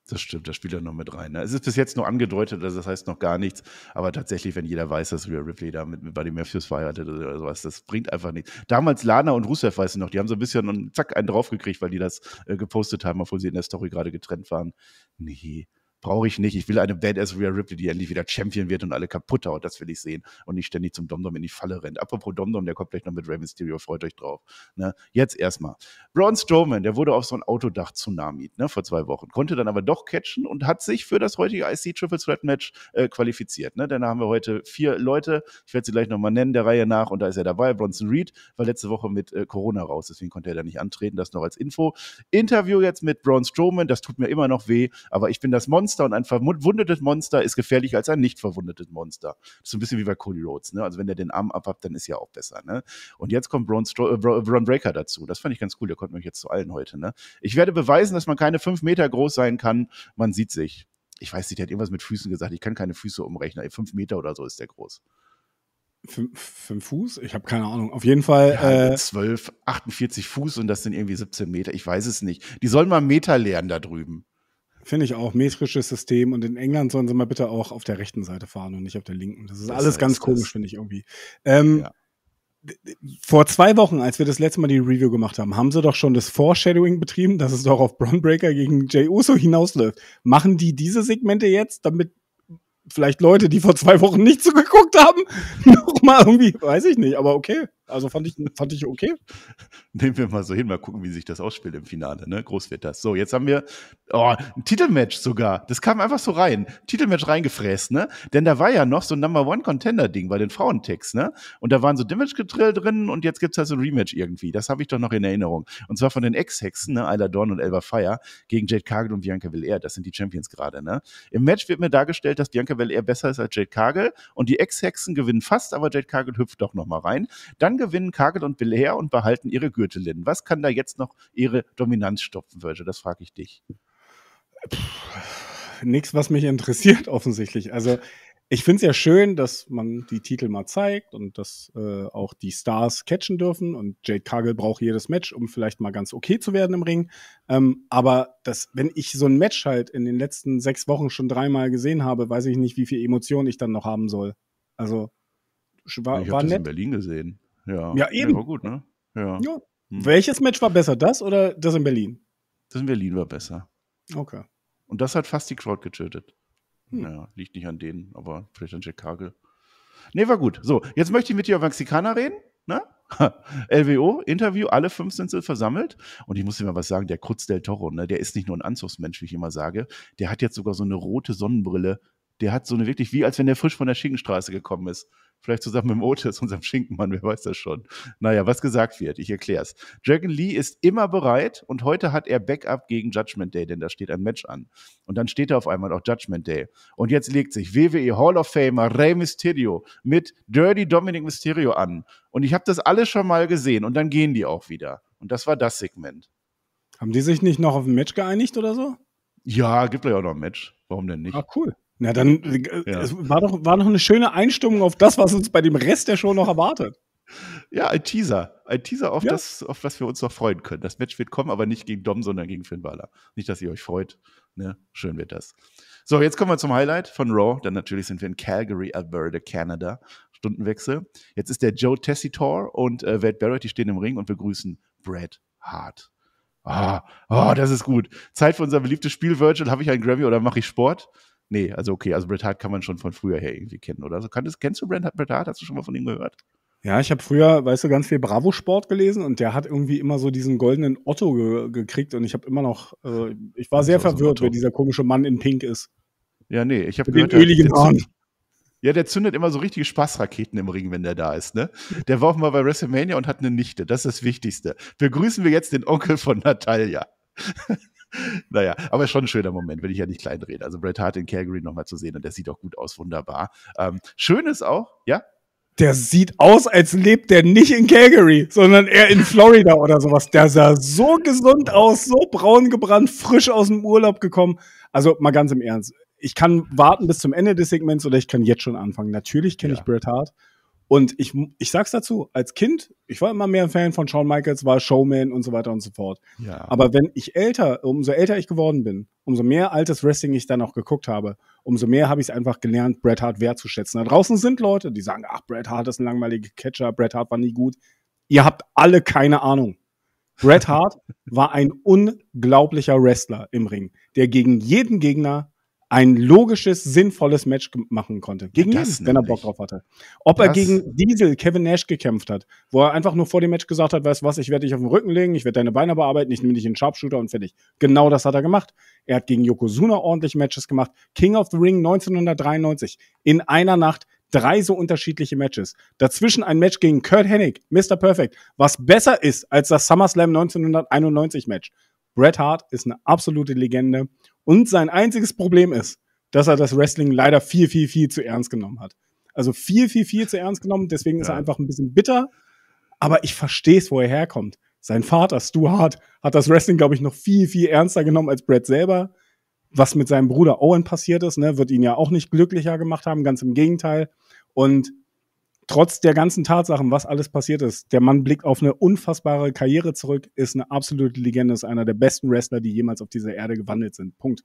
Das stimmt, das spielt ja noch mit rein. Ne? Es ist bis jetzt nur angedeutet, also das heißt noch gar nichts. Aber tatsächlich, wenn jeder weiß, dass Rhea Ripley da mit, mit Buddy Matthews verheiratet oder sowas, das bringt einfach nichts. Damals Lana und Rusev, weißt du noch, die haben so ein bisschen einen, zack einen draufgekriegt, weil die das äh, gepostet haben, obwohl sie in der Story gerade getrennt waren. Nee, brauche ich nicht. Ich will eine Badass Rhea Ripley, die endlich wieder Champion wird und alle kaputt haut. Das will ich sehen. Und nicht ständig zum Domdom in die Falle rennt. Apropos Domdom, der kommt gleich noch mit Rey Mysterio. Freut euch drauf. Ne? Jetzt erstmal. Braun Strowman, der wurde auf so ein Autodach Tsunami ne, vor zwei Wochen. Konnte dann aber doch catchen und hat sich für das heutige IC Triple Threat Match äh, qualifiziert. Ne? Denn da haben wir heute vier Leute. Ich werde sie gleich nochmal nennen, der Reihe nach. Und da ist er dabei. Bronson Reed war letzte Woche mit äh, Corona raus. Deswegen konnte er da nicht antreten. Das noch als Info. Interview jetzt mit Braun Strowman. Das tut mir immer noch weh. Aber ich bin das Monster. Monster und ein verwundetes Monster ist gefährlicher als ein nicht verwundetes Monster. Das ist ein bisschen wie bei Cody Rhodes, ne? Also wenn der den Arm abhabt, dann ist ja auch besser, ne? Und jetzt kommt Braun, Stro äh, Braun Breaker dazu. Das fand ich ganz cool. Der kommt nämlich jetzt zu allen heute, ne? Ich werde beweisen, dass man keine fünf Meter groß sein kann. Man sieht sich. Ich weiß nicht, der hat irgendwas mit Füßen gesagt. Ich kann keine Füße umrechnen. Fünf Meter oder so ist der groß. Fünf, fünf Fuß? Ich habe keine Ahnung. Auf jeden Fall. Ja, äh, 12, 48 Fuß und das sind irgendwie 17 Meter. Ich weiß es nicht. Die sollen mal Meter lernen da drüben. Finde ich auch. Metrisches System. Und in England sollen sie mal bitte auch auf der rechten Seite fahren und nicht auf der linken. Das ist das alles ganz komisch, finde ich irgendwie. Ähm, ja. Vor zwei Wochen, als wir das letzte Mal die Review gemacht haben, haben sie doch schon das Foreshadowing betrieben, dass es doch auf Bron gegen Jay Uso hinausläuft. Machen die diese Segmente jetzt, damit vielleicht Leute, die vor zwei Wochen nicht zugeguckt so haben, nochmal irgendwie, weiß ich nicht, aber okay. Also fand ich, fand ich okay. Nehmen wir mal so hin, mal gucken, wie sich das ausspielt im Finale. Ne? Groß wird das. So, jetzt haben wir oh, ein Titelmatch sogar. Das kam einfach so rein. Titelmatch reingefräst, ne? Denn da war ja noch so ein Number One Contender-Ding bei den Frauentext, ne? Und da waren so Damage Drill drin und jetzt gibt es halt so ein Rematch irgendwie. Das habe ich doch noch in Erinnerung. Und zwar von den Ex-Hexen, ne? Ayla Dorn und Elba Fire gegen Jade Cargill und Bianca Belair. Das sind die Champions gerade, ne? Im Match wird mir dargestellt, dass Bianca Belair besser ist als Jade Cargill und die Ex-Hexen gewinnen fast, aber Jade Cargill hüpft doch nochmal rein. Dann gewinnen Kagel und Belair und behalten ihre Gürtelin. Was kann da jetzt noch ihre Dominanz stopfen, Virgil? Das frage ich dich. Nichts, was mich interessiert, offensichtlich. Also ich finde es ja schön, dass man die Titel mal zeigt und dass äh, auch die Stars catchen dürfen. Und Jade Kagel braucht jedes Match, um vielleicht mal ganz okay zu werden im Ring. Ähm, aber das, wenn ich so ein Match halt in den letzten sechs Wochen schon dreimal gesehen habe, weiß ich nicht, wie viel Emotionen ich dann noch haben soll. Also war, ich habe das nett. in Berlin gesehen. Ja, ja eben. Ja, war gut, ne? Ja. ja. Hm. Welches Match war besser, das oder das in Berlin? Das in Berlin war besser. Okay. Und das hat fast die Crowd getötet. Hm. Ja, liegt nicht an denen, aber vielleicht an Jack Kagel. Nee, war gut. So, jetzt möchte ich mit dir über Mexikaner reden. Ne? LWO, Interview, alle fünf sind versammelt. Und ich muss dir mal was sagen, der Krutz del Toro, ne, der ist nicht nur ein Anzugsmensch, wie ich immer sage, der hat jetzt sogar so eine rote Sonnenbrille. Der hat so eine wirklich, wie als wenn der frisch von der Schinkenstraße gekommen ist. Vielleicht zusammen mit dem Otis, unserem Schinkenmann, wer weiß das schon. Naja, was gesagt wird, ich erkläre es. Dragon Lee ist immer bereit und heute hat er Backup gegen Judgment Day, denn da steht ein Match an. Und dann steht er auf einmal auch Judgment Day. Und jetzt legt sich WWE Hall of Famer Rey Mysterio mit Dirty Dominic Mysterio an. Und ich habe das alles schon mal gesehen und dann gehen die auch wieder. Und das war das Segment. Haben die sich nicht noch auf ein Match geeinigt oder so? Ja, gibt ja auch noch ein Match. Warum denn nicht? Ah, cool. Na dann, äh, ja. es war doch war noch eine schöne Einstimmung auf das, was uns bei dem Rest der Show noch erwartet. Ja, ein Teaser. Ein Teaser, auf, ja. das, auf das wir uns noch freuen können. Das Match wird kommen, aber nicht gegen Dom, sondern gegen Finn Balor. Nicht, dass ihr euch freut. Ne? Schön wird das. So, jetzt kommen wir zum Highlight von Raw. Dann natürlich sind wir in Calgary, Alberta, Canada. Stundenwechsel. Jetzt ist der Joe Tessitor und äh, Wade Barrett, die stehen im Ring und wir grüßen Brad Hart. Ah, oh, das ist gut. Zeit für unser beliebtes Spiel, Virgil. Habe ich einen Grammy oder mache ich Sport? Nee, also okay, also Bret Hart kann man schon von früher her irgendwie kennen, oder? Also kannst, kennst du Bret Hart, Hast du schon mal von ihm gehört? Ja, ich habe früher, weißt du, ganz viel Bravo-Sport gelesen und der hat irgendwie immer so diesen goldenen Otto ge gekriegt und ich habe immer noch, äh, ich war sehr verwirrt, so wer dieser komische Mann in Pink ist. Ja, nee, ich habe gehört. Den öligen Arm. Ja, der zündet immer so richtige Spaßraketen im Ring, wenn der da ist, ne? Der war auch mal bei WrestleMania und hat eine Nichte. Das ist das Wichtigste. Begrüßen wir jetzt den Onkel von Natalia naja, aber schon ein schöner Moment, will ich ja nicht kleinreden. Also Bret Hart in Calgary nochmal zu sehen und der sieht auch gut aus, wunderbar. Ähm, schön ist auch, ja? Der sieht aus, als lebt der nicht in Calgary, sondern eher in Florida oder sowas. Der sah so gesund aus, so braun gebrannt, frisch aus dem Urlaub gekommen. Also mal ganz im Ernst. Ich kann warten bis zum Ende des Segments oder ich kann jetzt schon anfangen. Natürlich kenne ja. ich Bret Hart. Und ich, ich sag's dazu, als Kind, ich war immer mehr ein Fan von Shawn Michaels, war Showman und so weiter und so fort. Ja. Aber wenn ich älter, umso älter ich geworden bin, umso mehr altes Wrestling ich dann auch geguckt habe, umso mehr habe ich es einfach gelernt, Bret Hart wertzuschätzen. Da draußen sind Leute, die sagen, ach, Bret Hart ist ein langweiliger Catcher, Bret Hart war nie gut. Ihr habt alle keine Ahnung. Bret Hart war ein unglaublicher Wrestler im Ring, der gegen jeden Gegner ein logisches, sinnvolles Match machen konnte. Gegen das wenn er Bock drauf hatte. Ob das er gegen Diesel, Kevin Nash gekämpft hat, wo er einfach nur vor dem Match gesagt hat, weißt was, ich werde dich auf den Rücken legen, ich werde deine Beine bearbeiten, ich nehme dich in den Sharpshooter und fertig. Genau das hat er gemacht. Er hat gegen Yokozuna ordentlich Matches gemacht. King of the Ring 1993. In einer Nacht drei so unterschiedliche Matches. Dazwischen ein Match gegen Kurt Hennig, Mr. Perfect, was besser ist als das SummerSlam 1991 Match. Bret Hart ist eine absolute Legende und sein einziges Problem ist, dass er das Wrestling leider viel, viel, viel zu ernst genommen hat. Also viel, viel, viel zu ernst genommen. Deswegen ja. ist er einfach ein bisschen bitter. Aber ich verstehe es, wo er herkommt. Sein Vater, Stu Hart, hat das Wrestling, glaube ich, noch viel, viel ernster genommen als Brett selber. Was mit seinem Bruder Owen passiert ist, ne, wird ihn ja auch nicht glücklicher gemacht haben. Ganz im Gegenteil. Und trotz der ganzen Tatsachen, was alles passiert ist, der Mann blickt auf eine unfassbare Karriere zurück, ist eine absolute Legende, ist einer der besten Wrestler, die jemals auf dieser Erde gewandelt sind. Punkt.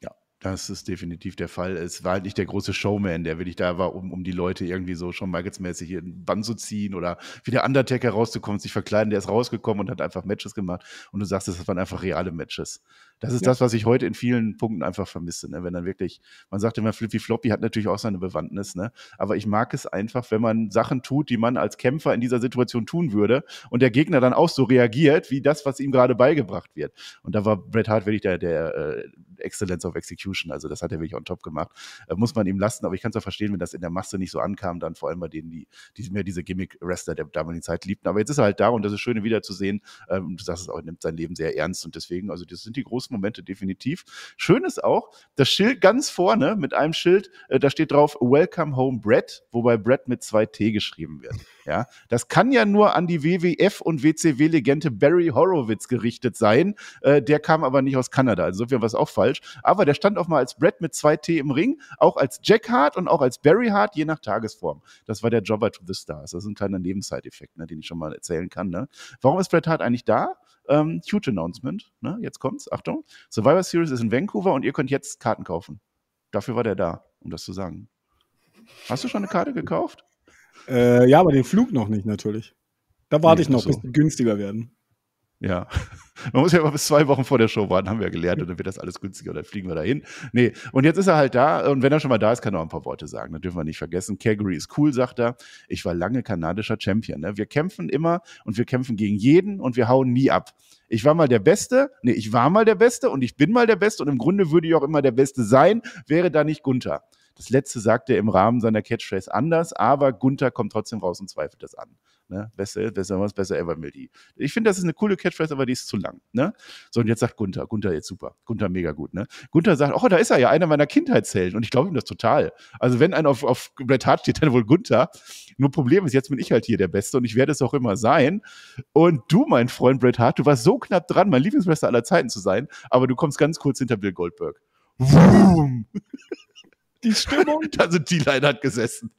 Ja, Das ist definitiv der Fall. Es war halt nicht der große Showman, der wirklich da war, um, um die Leute irgendwie so schon Michaels-mäßig hier in Bann zu ziehen oder wie der Undertaker rauszukommen, sich verkleiden. Der ist rausgekommen und hat einfach Matches gemacht. Und du sagst, das waren einfach reale Matches. Das ist ja. das, was ich heute in vielen Punkten einfach vermisse, ne? wenn dann wirklich, man sagt immer, Flippy Floppy hat natürlich auch seine Bewandtnis, ne? aber ich mag es einfach, wenn man Sachen tut, die man als Kämpfer in dieser Situation tun würde und der Gegner dann auch so reagiert, wie das, was ihm gerade beigebracht wird. Und da war Bret Hart wirklich der, der äh, Excellence of Execution, also das hat er wirklich on top gemacht. Äh, muss man ihm lassen, aber ich kann es auch verstehen, wenn das in der Masse nicht so ankam, dann vor allem bei denen, die, die mehr diese Gimmick-Wrestler der damaligen Zeit liebten. Aber jetzt ist er halt da und das ist schön, wiederzusehen. Ähm, du sagst es auch, er nimmt sein Leben sehr ernst und deswegen, also das sind die großen Momente definitiv. Schön ist auch das Schild ganz vorne mit einem Schild, äh, da steht drauf Welcome Home Brett, wobei Brett mit zwei T geschrieben wird. Ja, das kann ja nur an die WWF und WCW-Legende Barry Horowitz gerichtet sein. Äh, der kam aber nicht aus Kanada, also insofern war es auch falsch. Aber der stand auch mal als Brett mit zwei T im Ring, auch als Jack Hart und auch als Barry Hart, je nach Tagesform. Das war der Jobber to the Stars. Das ist ein kleiner Nebenside-Effekt, ne, den ich schon mal erzählen kann. Ne? Warum ist Bret Hart eigentlich da? Ähm, huge Announcement. Ne? Jetzt kommt's. Achtung. Achtung, Survivor Series ist in Vancouver und ihr könnt jetzt Karten kaufen. Dafür war der da, um das zu sagen. Hast du schon eine Karte gekauft? Äh, ja, aber den Flug noch nicht natürlich. Da warte nee, ich noch, so. bis die günstiger werden. Ja. Man muss ja immer bis zwei Wochen vor der Show warten, haben wir ja gelernt, und dann wird das alles günstiger, und dann fliegen wir dahin. Nee, und jetzt ist er halt da, und wenn er schon mal da ist, kann er auch ein paar Worte sagen. Das dürfen wir nicht vergessen. Calgary ist cool, sagt er. Ich war lange kanadischer Champion. Ne? Wir kämpfen immer und wir kämpfen gegen jeden und wir hauen nie ab. Ich war mal der Beste, nee, ich war mal der Beste und ich bin mal der Beste und im Grunde würde ich auch immer der Beste sein, wäre da nicht Gunther. Das letzte sagt er im Rahmen seiner Catchphrase anders, aber Gunther kommt trotzdem raus und zweifelt das an. Ne? Besser, besser, was besser ever will Ich finde, das ist eine coole Catchphrase, aber die ist zu lang. Ne? So, und jetzt sagt Gunther, Gunther jetzt super. Gunther mega gut. Ne? Gunther sagt, oh, da ist er ja, einer meiner Kindheitshelden. Und ich glaube ihm das total. Also, wenn einer auf, auf Bret Hart steht, dann wohl Gunther. Nur Problem ist, jetzt bin ich halt hier der Beste und ich werde es auch immer sein. Und du, mein Freund Bret Hart, du warst so knapp dran, mein Lieblingswrestler aller Zeiten zu sein, aber du kommst ganz kurz hinter Bill Goldberg. Vroom. Die Stimmung? also die Line hat gesessen.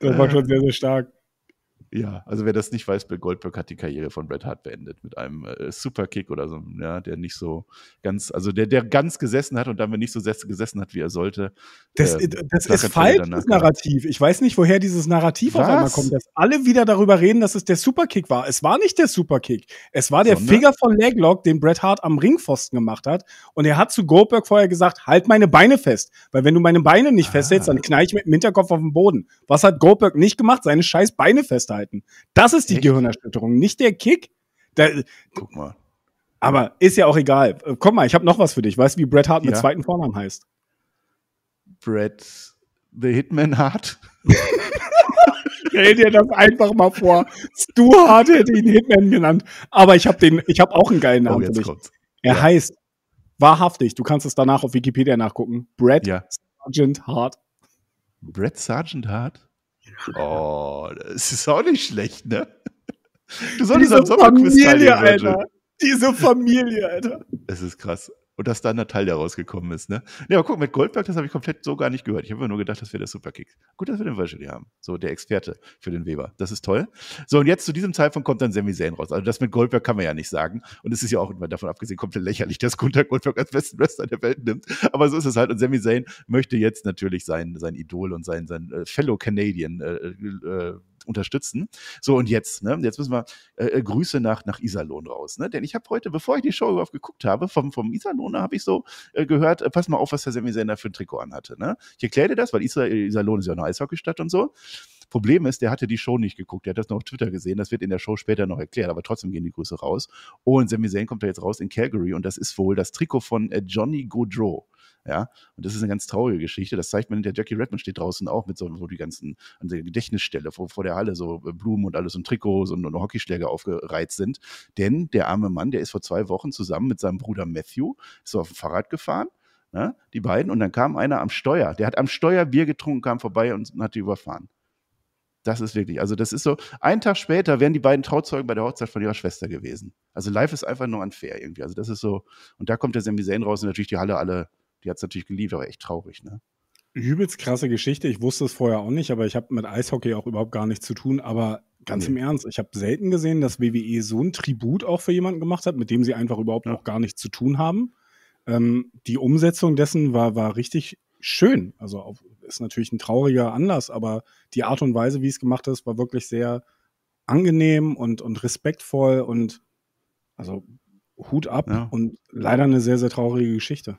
Das war äh. schon sehr, sehr stark. Ja, also wer das nicht weiß, Bill Goldberg hat die Karriere von Bret Hart beendet mit einem äh, Superkick oder so, ja, der nicht so ganz, also der, der ganz gesessen hat und damit nicht so gesessen hat, wie er sollte. Das, äh, das, das ist falsch, das Narrativ. Ich weiß nicht, woher dieses Narrativ Was? auf einmal kommt, dass alle wieder darüber reden, dass es der Superkick war. Es war nicht der Superkick. Es war der Sondern? Finger von Leglock, den Bret Hart am Ringpfosten gemacht hat. Und er hat zu Goldberg vorher gesagt, halt meine Beine fest. Weil wenn du meine Beine nicht ah. festhältst, dann knall ich mit dem Hinterkopf auf den Boden. Was hat Goldberg nicht gemacht? Seine scheiß Beine festhalten. Seiten. Das ist die Echt? Gehirnerschütterung, nicht der Kick. Da, Guck mal. Aber ist ja auch egal. Komm mal, ich habe noch was für dich. Weißt du, wie Bret Hart ja. mit zweiten Vornamen heißt? Bret the Hitman Hart? Stell dir das einfach mal vor. Stu Hart hätte ihn Hitman genannt. Aber ich habe den, auch einen geilen Namen oh, für dich. Kommt's. Er ja. heißt wahrhaftig, du kannst es danach auf Wikipedia nachgucken. Brett ja. Sergeant Hart. Brett Sergeant Hart? Oh, das ist auch nicht schlecht, ne? Du solltest am Sommerquiz Familie, Alter. Diese Familie, Alter. Es ist krass und dass da ein Teil daraus rausgekommen ist. Ne? Ja, aber guck, mit Goldberg, das habe ich komplett so gar nicht gehört. Ich habe mir nur gedacht, das wäre der Superkick. Gut, dass wir den Virgil haben. So, der Experte für den Weber. Das ist toll. So, und jetzt zu diesem Zeitpunkt kommt dann Sammy Zayn raus. Also das mit Goldberg kann man ja nicht sagen. Und es ist ja auch immer davon abgesehen, komplett lächerlich, dass Gunther Goldberg als besten Wrestler der Welt nimmt. Aber so ist es halt. Und Sammy Zayn möchte jetzt natürlich sein, sein Idol und sein, sein äh, Fellow Canadian äh, äh, unterstützen. So, und jetzt, ne? Jetzt müssen wir äh, äh, Grüße nach, nach Iserlohn raus, ne? Denn ich habe heute, bevor ich die Show überhaupt geguckt habe, vom, vom Iserlohner habe ich so äh, gehört, äh, pass mal auf, was der Semisender für ein Trikot anhatte, ne? Ich erkläre dir das, weil Isar, äh, Iserlohn ist ja eine Eishockeystadt und so. Problem ist, der hatte die Show nicht geguckt. Der hat das noch auf Twitter gesehen. Das wird in der Show später noch erklärt. Aber trotzdem gehen die Grüße raus. Und Sami Zayn kommt da jetzt raus in Calgary. Und das ist wohl das Trikot von äh, Johnny Gaudreau. Ja, und das ist eine ganz traurige Geschichte. Das zeigt man der Jackie Redmond steht draußen auch mit so, so die ganzen an der Gedächtnisstelle vor, vor der Halle so äh, Blumen und alles und Trikots und, und Hockeyschläger aufgereiht sind. Denn der arme Mann, der ist vor zwei Wochen zusammen mit seinem Bruder Matthew ist auf dem Fahrrad gefahren ja, ne, die beiden. Und dann kam einer am Steuer. Der hat am Steuer Bier getrunken, kam vorbei und hat die überfahren. Das ist wirklich, also das ist so, einen Tag später wären die beiden Trauzeugen bei der Hochzeit von ihrer Schwester gewesen. Also live ist einfach nur unfair irgendwie. Also das ist so, und da kommt der Semisane raus und natürlich die Halle alle die hat es natürlich geliebt, aber echt traurig, ne? Übelst krasse Geschichte. Ich wusste es vorher auch nicht, aber ich habe mit Eishockey auch überhaupt gar nichts zu tun. Aber ganz nee. im Ernst, ich habe selten gesehen, dass WWE so ein Tribut auch für jemanden gemacht hat, mit dem sie einfach überhaupt noch gar nichts zu tun haben. Ähm, die Umsetzung dessen war, war richtig schön. Also auf, ist natürlich ein trauriger Anlass, aber die Art und Weise, wie es gemacht ist, war wirklich sehr angenehm und, und respektvoll und also Hut ab ja. und leider eine sehr, sehr traurige Geschichte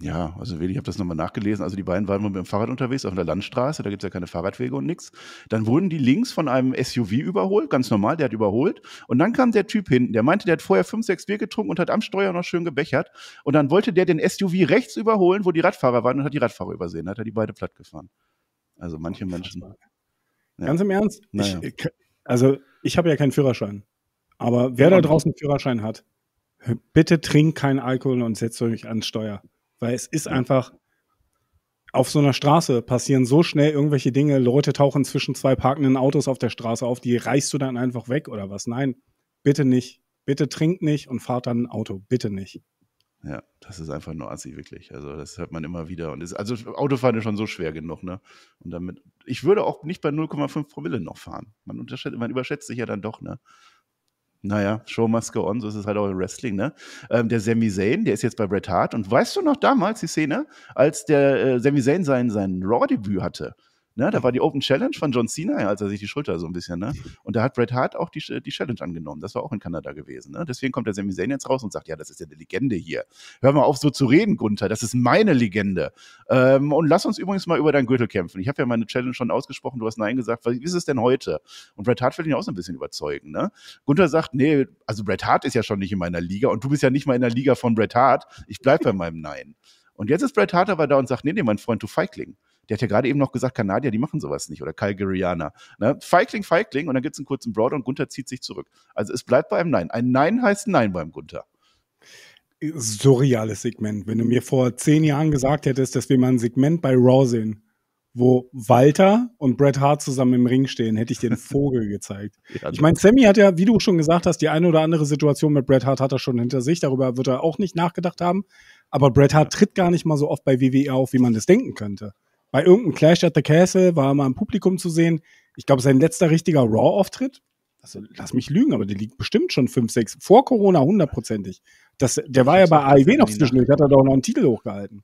ja, also wenig, ich habe das nochmal nachgelesen. Also die beiden waren wohl mit dem Fahrrad unterwegs auf einer Landstraße, da gibt es ja keine Fahrradwege und nichts. Dann wurden die links von einem SUV überholt, ganz normal, der hat überholt. Und dann kam der Typ hinten, der meinte, der hat vorher fünf, sechs Bier getrunken und hat am Steuer noch schön gebechert. Und dann wollte der den SUV rechts überholen, wo die Radfahrer waren und hat die Radfahrer übersehen, hat er die beide platt gefahren. Also manche oh, Menschen. Ja. Ganz im Ernst? Naja. Ich, also ich habe ja keinen Führerschein. Aber wer da draußen einen Führerschein hat, bitte trink keinen Alkohol und setzt euch ans Steuer. Weil es ist einfach, auf so einer Straße passieren so schnell irgendwelche Dinge, Leute tauchen zwischen zwei parkenden Autos auf der Straße auf, die reißt du dann einfach weg oder was? Nein, bitte nicht. Bitte trinkt nicht und fahrt dann ein Auto. Bitte nicht. Ja, das ist einfach nur assi, wirklich. Also, das hört man immer wieder. Und ist, also, Autofahren ist schon so schwer genug, ne? Und damit, ich würde auch nicht bei 0,5 Promille noch fahren. Man unterschätzt, man überschätzt sich ja dann doch, ne? naja, Show must go on, so ist es halt auch im Wrestling, ne? Ähm, der Sami Zayn, der ist jetzt bei Bret Hart. Und weißt du noch damals die Szene, als der äh, Sami Zayn sein, sein Raw-Debüt hatte? Ne, da war die Open Challenge von John Cena, als er sich die Schulter so ein bisschen, ne? Und da hat Bret Hart auch die, die Challenge angenommen. Das war auch in Kanada gewesen, ne? Deswegen kommt der Sami Zayn jetzt raus und sagt, ja, das ist ja eine Legende hier. Hör mal auf, so zu reden, Gunther. Das ist meine Legende. Ähm, und lass uns übrigens mal über deinen Gürtel kämpfen. Ich habe ja meine Challenge schon ausgesprochen. Du hast Nein gesagt. Wie ist es denn heute? Und Bret Hart will ihn auch so ein bisschen überzeugen, ne? Gunther sagt, nee, also Bret Hart ist ja schon nicht in meiner Liga und du bist ja nicht mal in der Liga von Bret Hart. Ich bleib bei meinem Nein. Und jetzt ist Bret Hart aber da und sagt, nee, nee, mein Freund, du Feigling. Der hat ja gerade eben noch gesagt, Kanadier, die machen sowas nicht oder Calgarianer. Ne? Feigling, Feigling und dann gibt es einen kurzen Broader und Gunther zieht sich zurück. Also es bleibt bei einem Nein. Ein Nein heißt Nein beim Gunther surreales Segment. Wenn du mir vor zehn Jahren gesagt hättest, dass wir mal ein Segment bei Raw sehen, wo Walter und Bret Hart zusammen im Ring stehen, hätte ich dir einen Vogel gezeigt. Ich meine, Sammy hat ja, wie du schon gesagt hast, die eine oder andere Situation mit Bret Hart hat er schon hinter sich. Darüber wird er auch nicht nachgedacht haben. Aber Bret Hart tritt gar nicht mal so oft bei WWE auf, wie man das denken könnte bei irgendeinem Clash at the Castle war er mal im Publikum zu sehen. Ich glaube, sein letzter richtiger Raw-Auftritt, also lass mich lügen, aber der liegt bestimmt schon 5, 6, vor Corona hundertprozentig. Das, der war ja bei AEW noch zwischendurch, hat er doch noch einen Titel hochgehalten.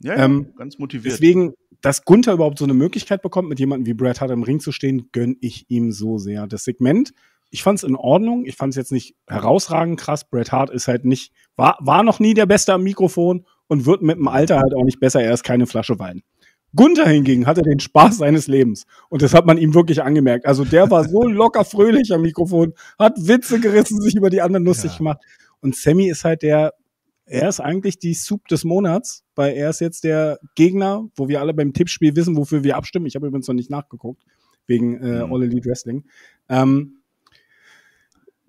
Ja, ja ähm, ganz motiviert. Deswegen, dass Gunther überhaupt so eine Möglichkeit bekommt, mit jemandem wie Brad Hart im Ring zu stehen, gönne ich ihm so sehr. Das Segment, ich fand es in Ordnung, ich fand es jetzt nicht herausragend krass. Brad Hart ist halt nicht, war, war noch nie der Beste am Mikrofon und wird mit dem Alter halt auch nicht besser, er ist keine Flasche Wein. Gunther hingegen hatte den Spaß seines Lebens. Und das hat man ihm wirklich angemerkt. Also der war so locker fröhlich am Mikrofon, hat Witze gerissen, sich über die anderen lustig ja. gemacht. Und Sammy ist halt der, er ist eigentlich die Soup des Monats, weil er ist jetzt der Gegner, wo wir alle beim Tippspiel wissen, wofür wir abstimmen. Ich habe übrigens noch nicht nachgeguckt, wegen äh, mhm. All Elite Wrestling. Ähm,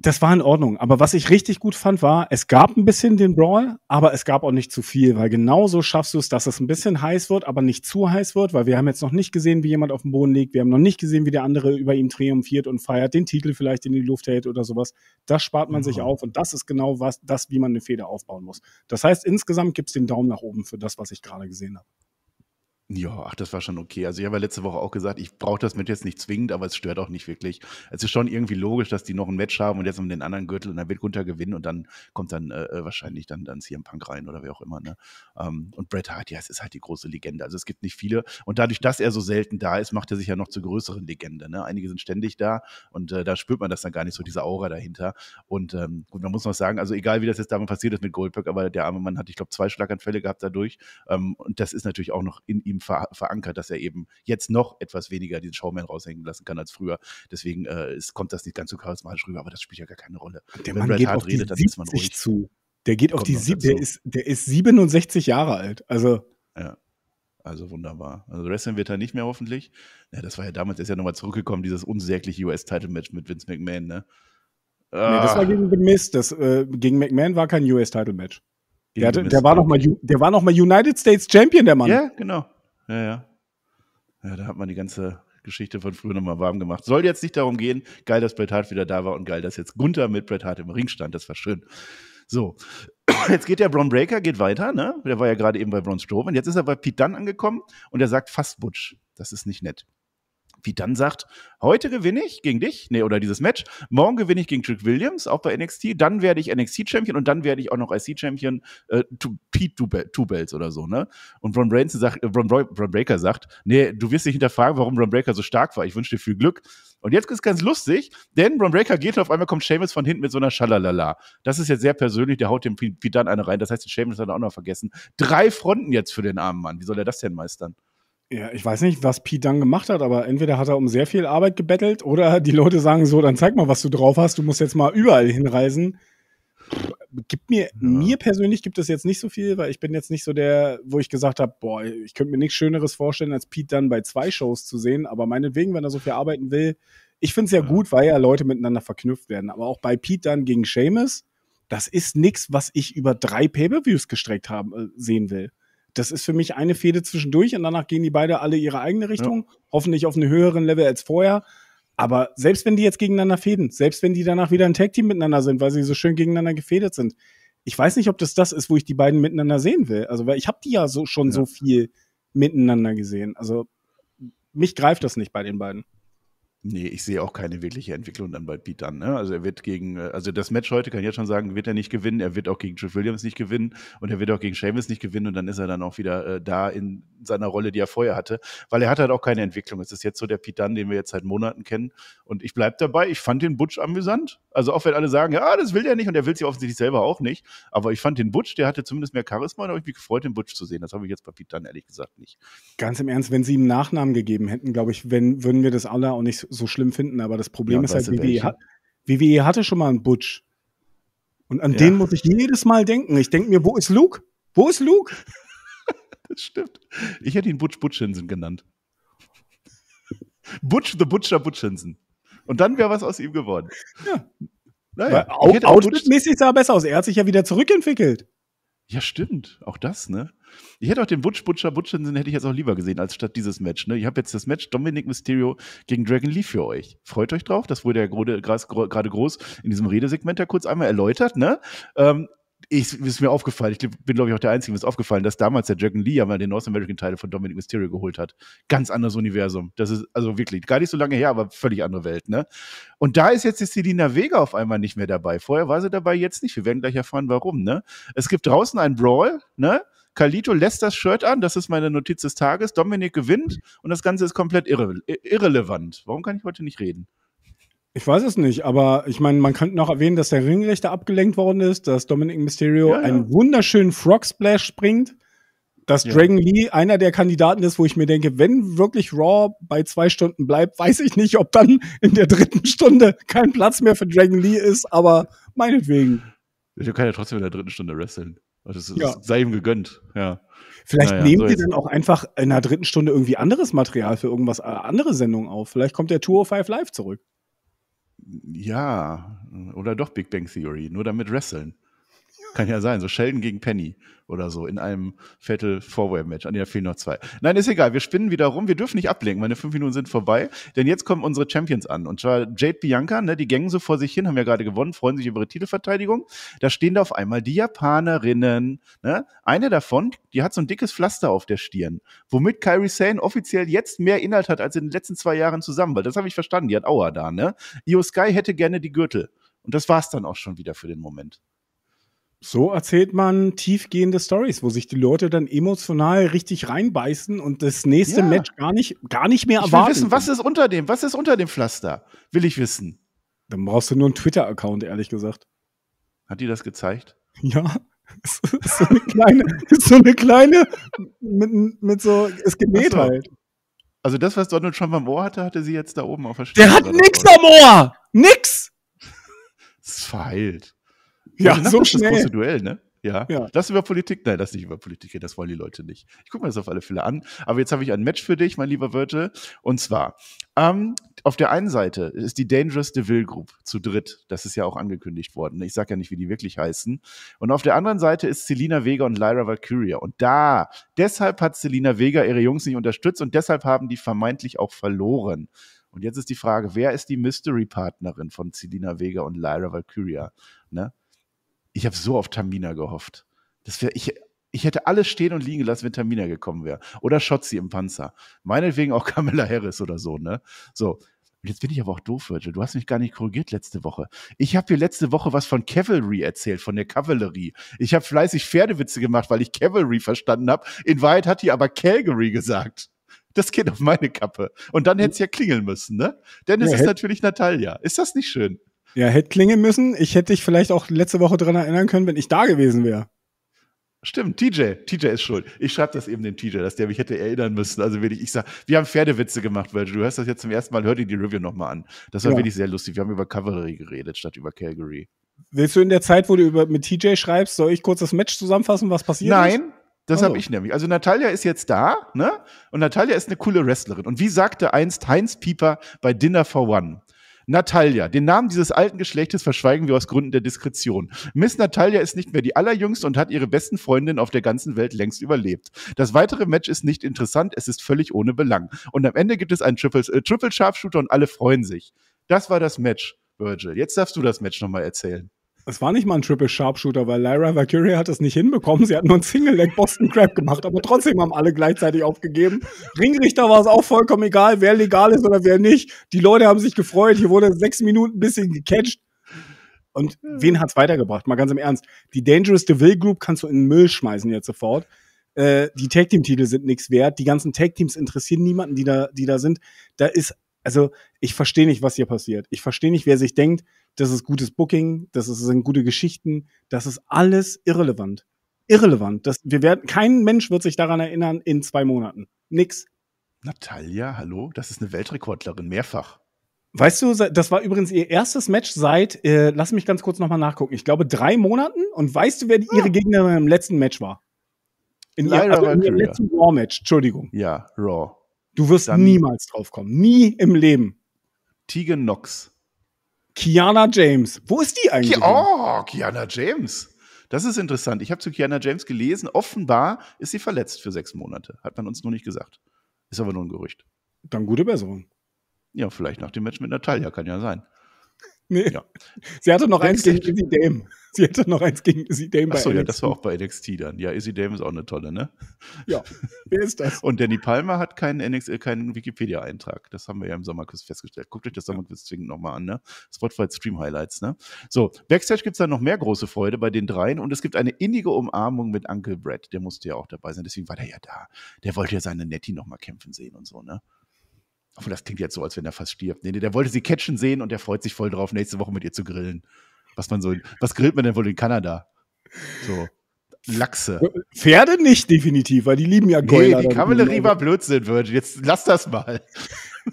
das war in Ordnung. Aber was ich richtig gut fand, war, es gab ein bisschen den Brawl, aber es gab auch nicht zu viel, weil genauso schaffst du es, dass es ein bisschen heiß wird, aber nicht zu heiß wird, weil wir haben jetzt noch nicht gesehen, wie jemand auf dem Boden liegt. Wir haben noch nicht gesehen, wie der andere über ihm triumphiert und feiert, den Titel vielleicht in die Luft hält oder sowas. Das spart man mhm. sich genau. auf und das ist genau was, das, wie man eine Feder aufbauen muss. Das heißt, insgesamt gibt's den Daumen nach oben für das, was ich gerade gesehen habe. Ja, ach, das war schon okay. Also ich habe ja letzte Woche auch gesagt, ich brauche das mit jetzt nicht zwingend, aber es stört auch nicht wirklich. Es ist schon irgendwie logisch, dass die noch ein Match haben und jetzt um den anderen Gürtel und dann wird Gunther gewinnen und dann kommt dann äh, äh wahrscheinlich dann, dann CM Punk rein oder wer auch immer. Ne? Ähm, und Bret Hart, ja, es ist halt die große Legende. Also es gibt nicht viele. Und dadurch, dass er so selten da ist, macht er sich ja noch zur größeren Legende. Ne? Einige sind ständig da und äh, da spürt man das dann gar nicht so, diese Aura dahinter. Und ähm, gut, man muss noch sagen, also egal wie das jetzt damit passiert ist mit Goldberg, aber der arme Mann hat, ich glaube, zwei Schlaganfälle gehabt dadurch. Ähm, und das ist natürlich auch noch in ihm ihm ver verankert, dass er eben jetzt noch etwas weniger den Showman raushängen lassen kann als früher. Deswegen äh, ist, kommt das nicht ganz so charismatisch rüber, aber das spielt ja gar keine Rolle. Der Mann Wenn Mann geht Hart redet, dann ist man ruhig. Zu. Der geht auf die der ist, der ist 67 Jahre alt. Also. Ja. Also wunderbar. Also Wrestling wird er nicht mehr hoffentlich. Ja, das war ja damals, ist ja nochmal zurückgekommen, dieses unsägliche US-Title-Match mit Vince McMahon, ne? Ah. das war ah. gegen The Mist. Das, äh, gegen McMahon war kein US-Title-Match. Der, der, war noch der war noch United States Champion, der Mann. Ja, genau. Ja, ja. Ja, da hat man die ganze Geschichte von früher nochmal warm gemacht. Soll jetzt nicht darum gehen, geil, dass Bret Hart wieder da war und geil, dass jetzt Gunther mit Bret Hart im Ring stand. Das war schön. So, jetzt geht der Braun Breaker, geht weiter, ne? Der war ja gerade eben bei Braun Strowman. Jetzt ist er bei Pete Dunn angekommen und er sagt fast Butch. Das ist nicht nett wie dann sagt, heute gewinne ich gegen dich, nee, oder dieses Match, morgen gewinne ich gegen Trick Williams, auch bei NXT, dann werde ich NXT-Champion und dann werde ich auch noch IC-Champion, äh, Pete Two, Bells oder so, ne? Und Ron, Branson sagt, äh, Ron, Ron Breaker sagt, nee, du wirst dich hinterfragen, warum Ron Breaker so stark war, ich wünsche dir viel Glück. Und jetzt ist ganz lustig, denn Ron Breaker geht und auf einmal kommt Seamus von hinten mit so einer Schalalala. Das ist jetzt sehr persönlich, der haut dem Pete dann eine rein, das heißt, den Seamus hat er auch noch vergessen. Drei Fronten jetzt für den armen Mann, wie soll er das denn meistern? Ja, ich weiß nicht, was Pete dann gemacht hat, aber entweder hat er um sehr viel Arbeit gebettelt oder die Leute sagen so, dann zeig mal, was du drauf hast, du musst jetzt mal überall hinreisen. Gibt mir, ja. mir persönlich gibt es jetzt nicht so viel, weil ich bin jetzt nicht so der, wo ich gesagt habe, boah, ich könnte mir nichts Schöneres vorstellen, als Pete dann bei zwei Shows zu sehen, aber meinetwegen, wenn er so viel arbeiten will, ich finde es ja, ja, gut, weil ja Leute miteinander verknüpft werden, aber auch bei Pete dann gegen Seamus, das ist nichts, was ich über drei Pay-Per-Views gestreckt haben, äh, sehen will das ist für mich eine Fehde zwischendurch und danach gehen die beide alle ihre eigene Richtung, ja. hoffentlich auf einen höheren Level als vorher. Aber selbst wenn die jetzt gegeneinander fäden, selbst wenn die danach wieder ein Tag-Team miteinander sind, weil sie so schön gegeneinander gefädet sind, ich weiß nicht, ob das das ist, wo ich die beiden miteinander sehen will. Also, weil ich habe die ja so schon ja. so viel miteinander gesehen. Also, mich greift das nicht bei den beiden. Nee, ich sehe auch keine wirkliche Entwicklung dann bei Pete Dunn. Ne? Also er wird gegen, äh, also das Match heute kann ich jetzt schon sagen, wird er nicht gewinnen. Er wird auch gegen Jeff Williams nicht gewinnen und er wird auch gegen Sheamus nicht gewinnen und dann ist er dann auch wieder äh, da in seiner Rolle, die er vorher hatte, weil er hat halt auch keine Entwicklung. Es ist jetzt so der Pete Dunn, den wir jetzt seit Monaten kennen und ich bleibe dabei. Ich fand den Butch amüsant. Also auch wenn alle sagen, ja, das will er nicht und er will sie ja offensichtlich selber auch nicht, aber ich fand den Butch, der hatte zumindest mehr Charisma und habe ich mich gefreut, den Butch zu sehen. Das habe ich jetzt bei Pete Dunn ehrlich gesagt nicht. Ganz im Ernst, wenn sie ihm Nachnamen gegeben hätten, glaube ich, wenn, würden wir das alle auch nicht so so schlimm finden, aber das Problem ja, ist halt, WWE, e hat, WWE hatte schon mal einen Butch. Und an ja. den muss ich jedes Mal denken. Ich denke mir, wo ist Luke? Wo ist Luke? das stimmt. Ich hätte ihn Butch Butchinson genannt. Butch the Butcher Butchinson. Und dann wäre was aus ihm geworden. Ja. Naja, Outfit-mäßig sah er besser aus. Er hat sich ja wieder zurückentwickelt. Ja, stimmt. Auch das, ne? Ich hätte auch den Butch Butcher Butchinson hätte ich jetzt auch lieber gesehen als statt dieses Match. Ne? Ich habe jetzt das Match Dominic Mysterio gegen Dragon Lee für euch. Freut euch drauf. Das wurde ja gerade groß in diesem Redesegment ja kurz einmal erläutert. Ne? Ähm, ich, ist mir aufgefallen, ich bin, glaube ich, auch der Einzige, mir ist aufgefallen, dass damals der Dragon Lee ja mal den North American Teil von Dominic Mysterio geholt hat. Ganz anderes Universum. Das ist also wirklich gar nicht so lange her, aber völlig andere Welt, ne? Und da ist jetzt die Selina Vega auf einmal nicht mehr dabei. Vorher war sie dabei, jetzt nicht. Wir werden gleich erfahren, warum, ne? Es gibt draußen einen Brawl, ne? Kalito lässt das Shirt an, das ist meine Notiz des Tages. Dominik gewinnt und das Ganze ist komplett irre irrelevant. Warum kann ich heute nicht reden? Ich weiß es nicht, aber ich meine, man könnte noch erwähnen, dass der Ringrichter abgelenkt worden ist, dass Dominic Mysterio ja, ja. einen wunderschönen Frog Splash springt, dass ja. Dragon Lee einer der Kandidaten ist, wo ich mir denke, wenn wirklich Raw bei zwei Stunden bleibt, weiß ich nicht, ob dann in der dritten Stunde kein Platz mehr für Dragon Lee ist, aber meinetwegen. Ich kann ja trotzdem in der dritten Stunde wresteln. das ja. sei ihm gegönnt, ja. Vielleicht naja, nehmen so die dann auch einfach in der dritten Stunde irgendwie anderes Material für irgendwas, äh, andere Sendungen auf. Vielleicht kommt der 205 Live zurück. Ja, oder doch Big Bang Theory, nur damit wresteln. Kann ja sein, so Sheldon gegen Penny oder so in einem Fatal Four-Way-Match. An ah, nee, fehlen noch zwei. Nein, ist egal. Wir spinnen wieder rum. Wir dürfen nicht ablenken. Meine fünf Minuten sind vorbei. Denn jetzt kommen unsere Champions an. Und zwar Jade Bianca, ne, die gängen so vor sich hin, haben ja gerade gewonnen, freuen sich über ihre Titelverteidigung. Da stehen da auf einmal die Japanerinnen. Ne? Eine davon, die hat so ein dickes Pflaster auf der Stirn. Womit Kairi Sane offiziell jetzt mehr Inhalt hat als in den letzten zwei Jahren zusammen. Weil das habe ich verstanden. Die hat Aua da, ne? Io Sky hätte gerne die Gürtel. Und das war's dann auch schon wieder für den Moment. So erzählt man tiefgehende Stories, wo sich die Leute dann emotional richtig reinbeißen und das nächste ja. Match gar nicht, gar nicht mehr ich erwarten. Ich will wissen, was ist unter dem, was ist unter dem Pflaster? Will ich wissen. Dann brauchst du nur einen Twitter-Account, ehrlich gesagt. Hat die das gezeigt? Ja. so eine kleine, so eine kleine mit, mit so, ist genäht halt. Also das, was Donald Trump am Ohr hatte, hatte sie jetzt da oben auf der Stirn. Der hat nix am Ohr! Nix! Das ist verheilt. Ja, also, ne, so das schnell. das große Duell, ne? Ja. ja. Lass über Politik. Nein, das nicht über Politik das wollen die Leute nicht. Ich gucke mir das auf alle Fälle an. Aber jetzt habe ich ein Match für dich, mein lieber Wörte. Und zwar, ähm, auf der einen Seite ist die Dangerous Deville Group zu dritt. Das ist ja auch angekündigt worden. Ich sage ja nicht, wie die wirklich heißen. Und auf der anderen Seite ist Selina Vega und Lyra Valkyria. Und da, deshalb hat Selina Vega ihre Jungs nicht unterstützt und deshalb haben die vermeintlich auch verloren. Und jetzt ist die Frage, wer ist die Mystery-Partnerin von Selina Vega und Lyra Valkyria? Ne? ich habe so auf Tamina gehofft. Das wäre ich. Ich hätte alles stehen und liegen gelassen, wenn Tamina gekommen wäre. Oder Schotzi im Panzer. Meinetwegen auch Camilla Harris oder so, ne? So. Jetzt bin ich aber auch doof, Virgil. Du hast mich gar nicht korrigiert letzte Woche. Ich habe dir letzte Woche was von Cavalry erzählt, von der Kavallerie. Ich habe fleißig Pferdewitze gemacht, weil ich Cavalry verstanden habe. In Wahrheit hat die aber Calgary gesagt. Das geht auf meine Kappe. Und dann hätte es ja klingeln müssen, ne? Denn es ja, ist natürlich Natalia. Ist das nicht schön? Ja, hätte klingen müssen. Ich hätte dich vielleicht auch letzte Woche dran erinnern können, wenn ich da gewesen wäre. Stimmt, TJ. TJ ist schuld. Ich schreibe das eben dem TJ, dass der mich hätte erinnern müssen. Also wenn ich, ich sag, wir haben Pferdewitze gemacht, weil du hörst das jetzt zum ersten Mal, hör dir die Review nochmal an. Das war ja. wirklich sehr lustig. Wir haben über Cavalry geredet statt über Calgary. Willst du in der Zeit, wo du über, mit TJ schreibst, soll ich kurz das Match zusammenfassen, was passiert Nein. Ist? Das also. habe ich nämlich. Also Natalia ist jetzt da, ne? Und Natalia ist eine coole Wrestlerin. Und wie sagte einst Heinz Pieper bei Dinner for One? Natalia. Den Namen dieses alten Geschlechtes verschweigen wir aus Gründen der Diskretion. Miss Natalia ist nicht mehr die allerjüngste und hat ihre besten Freundinnen auf der ganzen Welt längst überlebt. Das weitere Match ist nicht interessant, es ist völlig ohne Belang. Und am Ende gibt es einen Triple, äh, Triple Sharpshooter und alle freuen sich. Das war das Match, Virgil. Jetzt darfst du das Match nochmal erzählen. Es war nicht mal ein Triple Sharpshooter, weil Lyra Valkyrie hat es nicht hinbekommen. Sie hat nur ein Single Leg Boston Crab gemacht, aber trotzdem haben alle gleichzeitig aufgegeben. Ringrichter war es auch vollkommen egal, wer legal ist oder wer nicht. Die Leute haben sich gefreut. Hier wurde sechs Minuten ein bisschen gecatcht. Und wen hat es weitergebracht? Mal ganz im Ernst. Die Dangerous Deville Group kannst du in den Müll schmeißen jetzt sofort. Äh, die Tag Team Titel sind nichts wert. Die ganzen Tag Teams interessieren niemanden, die da, die da sind. Da ist, also, ich verstehe nicht, was hier passiert. Ich verstehe nicht, wer sich denkt, das ist gutes Booking, das ist, sind gute Geschichten, das ist alles irrelevant. Irrelevant. Das, wir werden, kein Mensch wird sich daran erinnern in zwei Monaten. Nix. Natalia, hallo, das ist eine Weltrekordlerin, mehrfach. Weißt du, das war übrigens ihr erstes Match seit, äh, lass mich ganz kurz nochmal nachgucken, ich glaube drei Monaten. Und weißt du, wer die, ihre ah. Gegnerin im letzten Match war? In, ihr, also in ihrem letzten Raw-Match, Entschuldigung. Ja, Raw. Du wirst Dann niemals draufkommen. Nie im Leben. Tegan Knox. Kiana James. Wo ist die eigentlich? oh, Kiana James. Das ist interessant. Ich habe zu Kiana James gelesen. Offenbar ist sie verletzt für sechs Monate. Hat man uns nur nicht gesagt. Ist aber nur ein Gerücht. Dann gute Besserung. Ja, vielleicht nach dem Match mit Natalia, kann ja sein. Nee. Ja. Sie hatte noch eins gegen Izzy Dame. Sie hatte noch eins gegen Izzy Dame Achso, bei NXT. ja, das war auch bei NXT dann. Ja, Izzy Dame ist auch eine tolle, ne? Ja, wer ist das? Und Danny Palmer hat keinen, NXT, äh, keinen Wikipedia-Eintrag. Das haben wir ja im Sommerquiz festgestellt. Guckt euch das Sommerquiz zwingend nochmal an, ne? Spotify Stream Highlights, ne? So, Backstage gibt es dann noch mehr große Freude bei den dreien und es gibt eine innige Umarmung mit Uncle Brad. Der musste ja auch dabei sein, deswegen war der ja da. Der wollte ja seine Nettie nochmal kämpfen sehen und so, ne? Obwohl, das klingt jetzt so, als wenn er fast stirbt. Nee, nee, der wollte sie catchen sehen und der freut sich voll drauf, nächste Woche mit ihr zu grillen. Was man so, was grillt man denn wohl in Kanada? So. Lachse. Äh, Pferde nicht, definitiv, weil die lieben ja Gold. Nee, die Kavallerie war Blödsinn, Virgin. Jetzt lass das mal.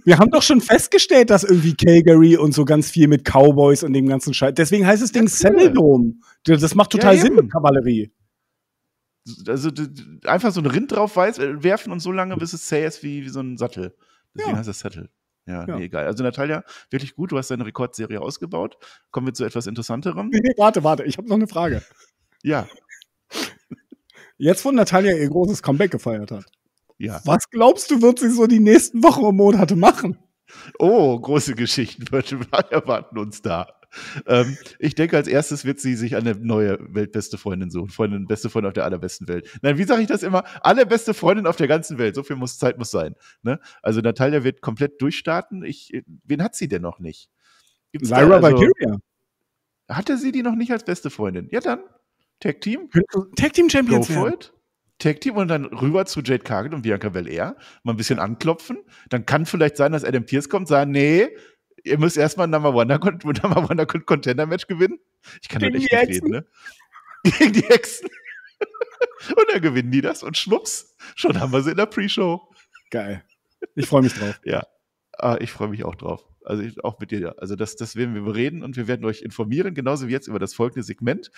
Wir haben doch schon festgestellt, dass irgendwie Calgary und so ganz viel mit Cowboys und dem ganzen Scheiß. Deswegen heißt das Ding Saddledome. Das macht total ja, Sinn mit Kavallerie. Also einfach so ein Rind drauf äh, werfen und so lange, bis es zäh ist wie, wie so ein Sattel. Deswegen ja. heißt das Settle. Ja, ja, nee, egal. Also Natalia, wirklich gut, du hast deine Rekordserie ausgebaut. Kommen wir zu etwas Interessanterem. Nee, warte, warte, ich habe noch eine Frage. ja. Jetzt, wo Natalia ihr großes Comeback gefeiert hat. Ja. Was glaubst du, wird sie so die nächsten Wochen und Monate machen? Oh, große Geschichten erwarten uns da. Ähm, ich denke, als erstes wird sie sich eine neue weltbeste Freundin suchen. Freundin, beste Freundin auf der allerbesten Welt. Nein, wie sage ich das immer? Allerbeste Freundin auf der ganzen Welt. So viel muss, Zeit muss sein. Ne? Also Natalia wird komplett durchstarten. Ich, äh, wen hat sie denn noch nicht? Gibt's Lyra also, Valkyria. Hatte sie die noch nicht als beste Freundin? Ja, dann. Tag Team. Tag Team Champions. Go for it. Tag Team und dann rüber zu Jade Cargill und Bianca Belair, mal ein bisschen anklopfen. Dann kann vielleicht sein, dass Adam Pierce kommt, und sagt, nee, ihr müsst erstmal ein Number One, Number One Contender Match gewinnen. Ich kann da nicht reden, ne? Gegen die Hexen. und dann gewinnen die das und schwupps, schon haben wir sie in der Pre-Show. Geil. Ich freue mich drauf. ja, ah, ich freue mich auch drauf. Also ich, auch mit dir. Also das, das werden wir bereden und wir werden euch informieren, genauso wie jetzt über das folgende Segment.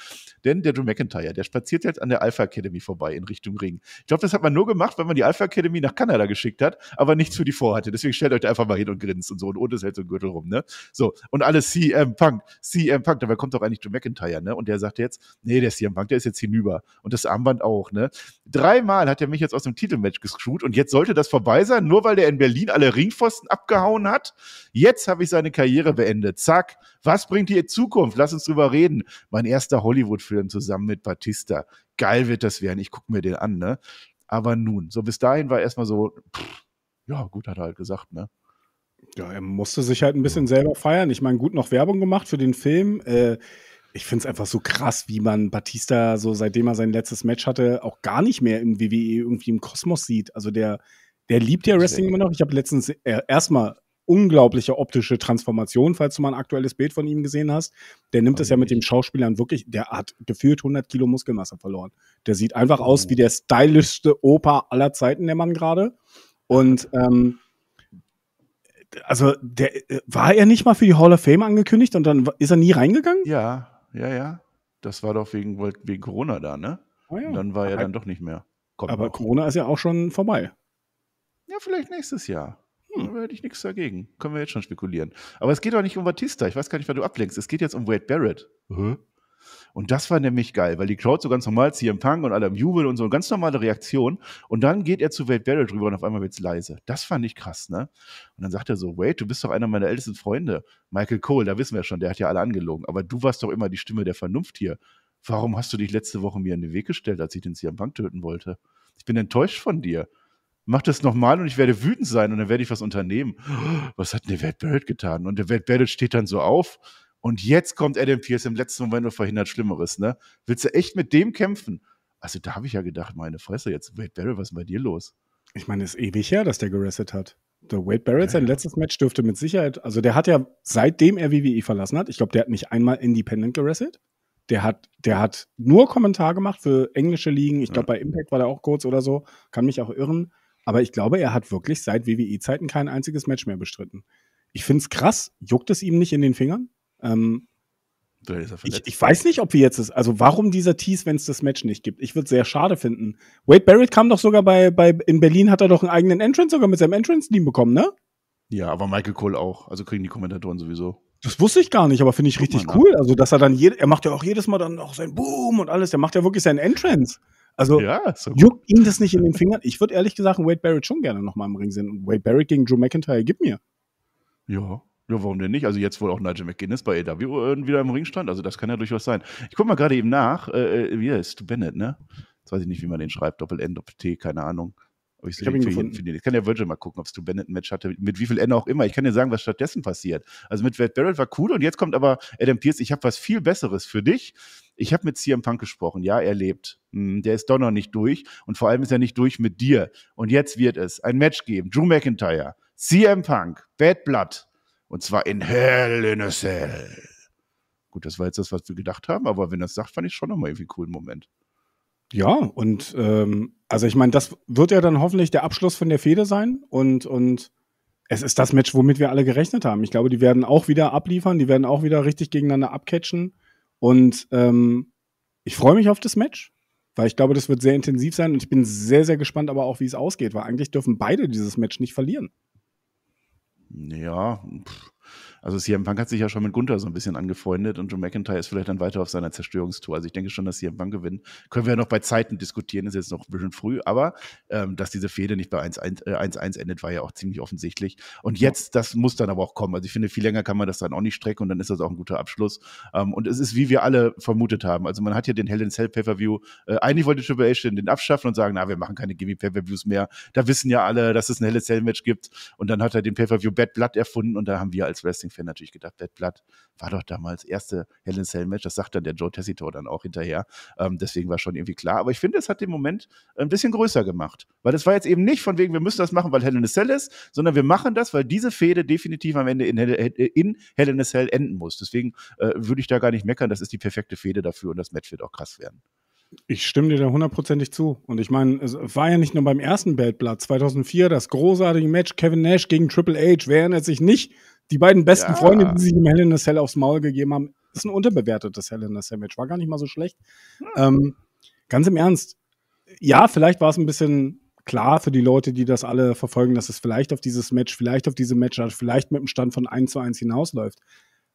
Denn der Drew McIntyre, der spaziert jetzt an der Alpha Academy vorbei in Richtung Ring. Ich glaube, das hat man nur gemacht, weil man die Alpha Academy nach Kanada geschickt hat, aber nichts für die vorhatte. Deswegen stellt euch da einfach mal hin und grinst und so und ohne es hält so ein Gürtel rum, ne? So. Und alles CM Punk, CM Punk, dabei kommt doch eigentlich Drew McIntyre, ne? Und der sagt jetzt, nee, der CM Punk, der ist jetzt hinüber. Und das Armband auch, ne? Dreimal hat er mich jetzt aus dem Titelmatch gescrewt und jetzt sollte das vorbei sein, nur weil der in Berlin alle Ringpfosten abgehauen hat. Jetzt jetzt habe ich seine Karriere beendet. Zack. Was bringt die Zukunft? Lass uns drüber reden. Mein erster Hollywood-Film zusammen mit Batista. Geil wird das werden. Ich gucke mir den an, ne? Aber nun, so bis dahin war erstmal so, pff, ja, gut, hat er halt gesagt, ne? Ja, er musste sich halt ein bisschen selber feiern. Ich meine, gut noch Werbung gemacht für den Film. Äh, ich finde es einfach so krass, wie man Batista so seitdem er sein letztes Match hatte, auch gar nicht mehr im WWE irgendwie im Kosmos sieht. Also der, der liebt ja Wrestling immer noch. Ich habe letztens äh, erstmal unglaubliche optische Transformation, falls du mal ein aktuelles Bild von ihm gesehen hast. Der nimmt es ja mit dem Schauspielern wirklich, der hat gefühlt 100 Kilo Muskelmasse verloren. Der sieht einfach oh. aus wie der stylischste Opa aller Zeiten, der Mann gerade. Und ähm, also der äh, war er nicht mal für die Hall of Fame angekündigt und dann ist er nie reingegangen? Ja, ja, ja. Das war doch wegen, wegen Corona da, ne? Oh ja. dann war aber er dann doch nicht mehr. Kommt aber auch. Corona ist ja auch schon vorbei. Ja, vielleicht nächstes Jahr. Hm, da hätte ich nichts dagegen. Können wir jetzt schon spekulieren. Aber es geht doch nicht um Batista. Ich weiß gar nicht, wann du ablenkst. Es geht jetzt um Wade Barrett. Und das war nämlich geil, weil die Crowd so ganz normal CM Punk und alle im Jubel und so eine ganz normale Reaktion. Und dann geht er zu Wade Barrett rüber und auf einmal wird es leise. Das fand ich krass, ne? Und dann sagt er so: Wade, du bist doch einer meiner ältesten Freunde. Michael Cole, da wissen wir schon, der hat ja alle angelogen. Aber du warst doch immer die Stimme der Vernunft hier. Warum hast du dich letzte Woche mir in den Weg gestellt, als ich den CM Punk töten wollte? Ich bin enttäuscht von dir mach das nochmal und ich werde wütend sein und dann werde ich was unternehmen. Was hat denn der Wade Barrett getan? Und der Wade Barrett steht dann so auf und jetzt kommt Adam Pierce im letzten Moment und verhindert Schlimmeres, ne? Willst du echt mit dem kämpfen? Also da habe ich ja gedacht, meine Fresse, jetzt Wade Barrett, was ist bei dir los? Ich meine, es ist ewig her, dass der gerestet hat. Der Wade Barrett, ja. sein letztes Match dürfte mit Sicherheit, also der hat ja, seitdem er WWE verlassen hat, ich glaube, der hat nicht einmal independent gerestet. Der hat, der hat nur Kommentar gemacht für englische Ligen. Ich glaube, ja. bei Impact war der auch kurz oder so. Kann mich auch irren. Aber ich glaube, er hat wirklich seit WWE-Zeiten kein einziges Match mehr bestritten. Ich finde es krass. Juckt es ihm nicht in den Fingern? Ähm, ich, ich, weiß nicht, ob wir jetzt, es, also warum dieser Tease, wenn es das Match nicht gibt? Ich würde es sehr schade finden. Wade Barrett kam doch sogar bei, bei, in Berlin hat er doch einen eigenen Entrance sogar mit seinem Entrance-Team bekommen, ne? Ja, aber Michael Cole auch. Also kriegen die Kommentatoren sowieso. Das wusste ich gar nicht, aber finde ich Guck richtig cool. Also, dass er dann, je, er macht ja auch jedes Mal dann auch sein Boom und alles. Der macht ja wirklich seinen Entrance. Also ja, juckt ihn das nicht in den Fingern? Ich würde ehrlich gesagt Wade Barrett schon gerne nochmal im Ring sehen. Und Wade Barrett gegen Drew McIntyre, gib mir. Ja, ja, warum denn nicht? Also jetzt wohl auch Nigel McGuinness bei AW wieder im Ring stand. Also das kann ja durchaus sein. Ich gucke mal gerade eben nach. Äh, äh wie ist Bennett, ne? Jetzt weiß ich nicht, wie man den schreibt. Doppel-N, Doppel-T, keine Ahnung. Aber ich, ich habe ihn gefunden. Jeden, ich kann ja Virgil mal gucken, ob Stu Bennett ein Match hatte, mit wie viel N auch immer. Ich kann dir sagen, was stattdessen passiert. Also mit Wade Barrett war cool und jetzt kommt aber Adam Pierce, ich habe was viel Besseres für dich ich habe mit CM Punk gesprochen, ja, er lebt. Hm, der ist doch noch nicht durch und vor allem ist er nicht durch mit dir. Und jetzt wird es ein Match geben. Drew McIntyre, CM Punk, Bad Blood. Und zwar in Hell in a Cell. Gut, das war jetzt das, was wir gedacht haben, aber wenn er es sagt, fand ich schon nochmal irgendwie einen coolen Moment. Ja, und ähm, also ich meine, das wird ja dann hoffentlich der Abschluss von der Fehde sein und, und es ist das Match, womit wir alle gerechnet haben. Ich glaube, die werden auch wieder abliefern, die werden auch wieder richtig gegeneinander abcatchen. Und ähm, ich freue mich auf das Match, weil ich glaube, das wird sehr intensiv sein und ich bin sehr, sehr gespannt, aber auch, wie es ausgeht, weil eigentlich dürfen beide dieses Match nicht verlieren. Ja, pff also CM Punk hat sich ja schon mit Gunther so ein bisschen angefreundet und Joe McIntyre ist vielleicht dann weiter auf seiner Zerstörungstour. Also ich denke schon, dass CM Punk gewinnt. Können wir ja noch bei Zeiten diskutieren, ist jetzt noch ein bisschen früh, aber ähm, dass diese Fehde nicht bei 1-1 äh, endet, war ja auch ziemlich offensichtlich. Und jetzt, das muss dann aber auch kommen. Also ich finde, viel länger kann man das dann auch nicht strecken und dann ist das auch ein guter Abschluss. Ähm, und es ist, wie wir alle vermutet haben. Also man hat ja den Hell in Cell Pay-Per-View, äh, eigentlich wollte Triple H den abschaffen und sagen, na, wir machen keine Gimme Pay-Per-Views mehr. Da wissen ja alle, dass es ein Hell in Cell Match gibt. Und dann hat er den Pay-Per-View Bad Blood erfunden und da haben wir als Wrestling Wrestling-Fan natürlich gedacht, Dead Blood war doch damals erste Hell in Cell Match, das sagt dann der Joe Tessitor dann auch hinterher. Ähm, deswegen war schon irgendwie klar. Aber ich finde, es hat den Moment ein bisschen größer gemacht. Weil es war jetzt eben nicht von wegen, wir müssen das machen, weil Hell in a Cell ist, sondern wir machen das, weil diese Fehde definitiv am Ende in, Hel in Hell in a Cell enden muss. Deswegen äh, würde ich da gar nicht meckern, das ist die perfekte Fehde dafür und das Match wird auch krass werden. Ich stimme dir da hundertprozentig zu. Und ich meine, es war ja nicht nur beim ersten Beltblatt 2004 das großartige Match Kevin Nash gegen Triple H. Wer erinnert sich nicht? Die beiden besten ja. Freunde, die sich im Hell in a Cell aufs Maul gegeben haben, ist ein unterbewertetes Hell in a Cell Match. War gar nicht mal so schlecht. Hm. Ähm, ganz im Ernst. Ja, vielleicht war es ein bisschen klar für die Leute, die das alle verfolgen, dass es vielleicht auf dieses Match, vielleicht auf diese Matchart, vielleicht mit dem Stand von 1 zu 1 hinausläuft.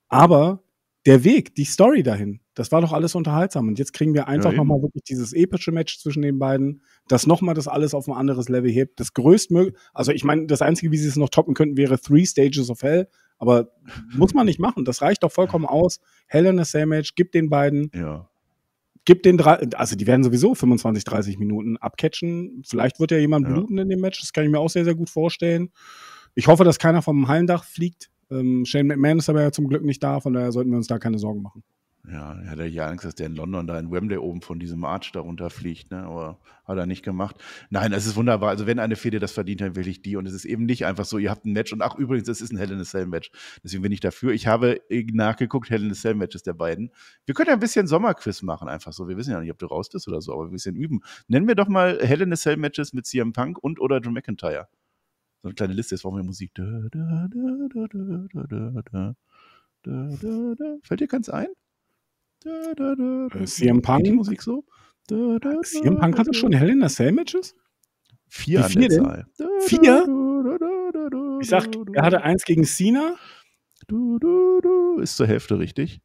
Aber der Weg, die Story dahin, das war doch alles unterhaltsam. Und jetzt kriegen wir einfach ja, nochmal wirklich dieses epische Match zwischen den beiden, das nochmal das alles auf ein anderes Level hebt. Das größtmögliche, also ich meine, das Einzige, wie sie es noch toppen könnten, wäre Three Stages of Hell. Aber muss man nicht machen. Das reicht doch vollkommen aus. Hell in a Cell Match, gib den beiden. Ja. Gib den drei, also die werden sowieso 25, 30 Minuten abcatchen. Vielleicht wird ja jemand ja. bluten in dem Match. Das kann ich mir auch sehr, sehr gut vorstellen. Ich hoffe, dass keiner vom Hallendach fliegt. Ähm, Shane McMahon ist aber ja zum Glück nicht da, von daher sollten wir uns da keine Sorgen machen. Ja, er hat ja Angst, dass der in London da in Wembley oben von diesem Arch darunter fliegt, ne? aber hat er nicht gemacht. Nein, es ist wunderbar. Also, wenn eine Fede das verdient hat, will ich die. Und es ist eben nicht einfach so, ihr habt ein Match und ach, übrigens, es ist ein Hell in a Cell Match. Deswegen bin ich dafür. Ich habe äh, nachgeguckt, Hell in a Cell Matches der beiden. Wir können ja ein bisschen Sommerquiz machen, einfach so. Wir wissen ja nicht, ob du raus bist oder so, aber ein bisschen üben. Nennen wir doch mal Hell in a Cell Matches mit CM Punk und oder Drew McIntyre eine kleine Liste, jetzt brauchen wir Musik. Da, da, da, Fällt dir ganz ein? Da, da, da, äh, CM Punk? Die Musik so? Da, da, CM Punk hatte schon Hell in the Sandwiches? Vier Wie vier Denn? Vier? Ich sag, er hatte eins gegen Cena. Ist zur Hälfte richtig.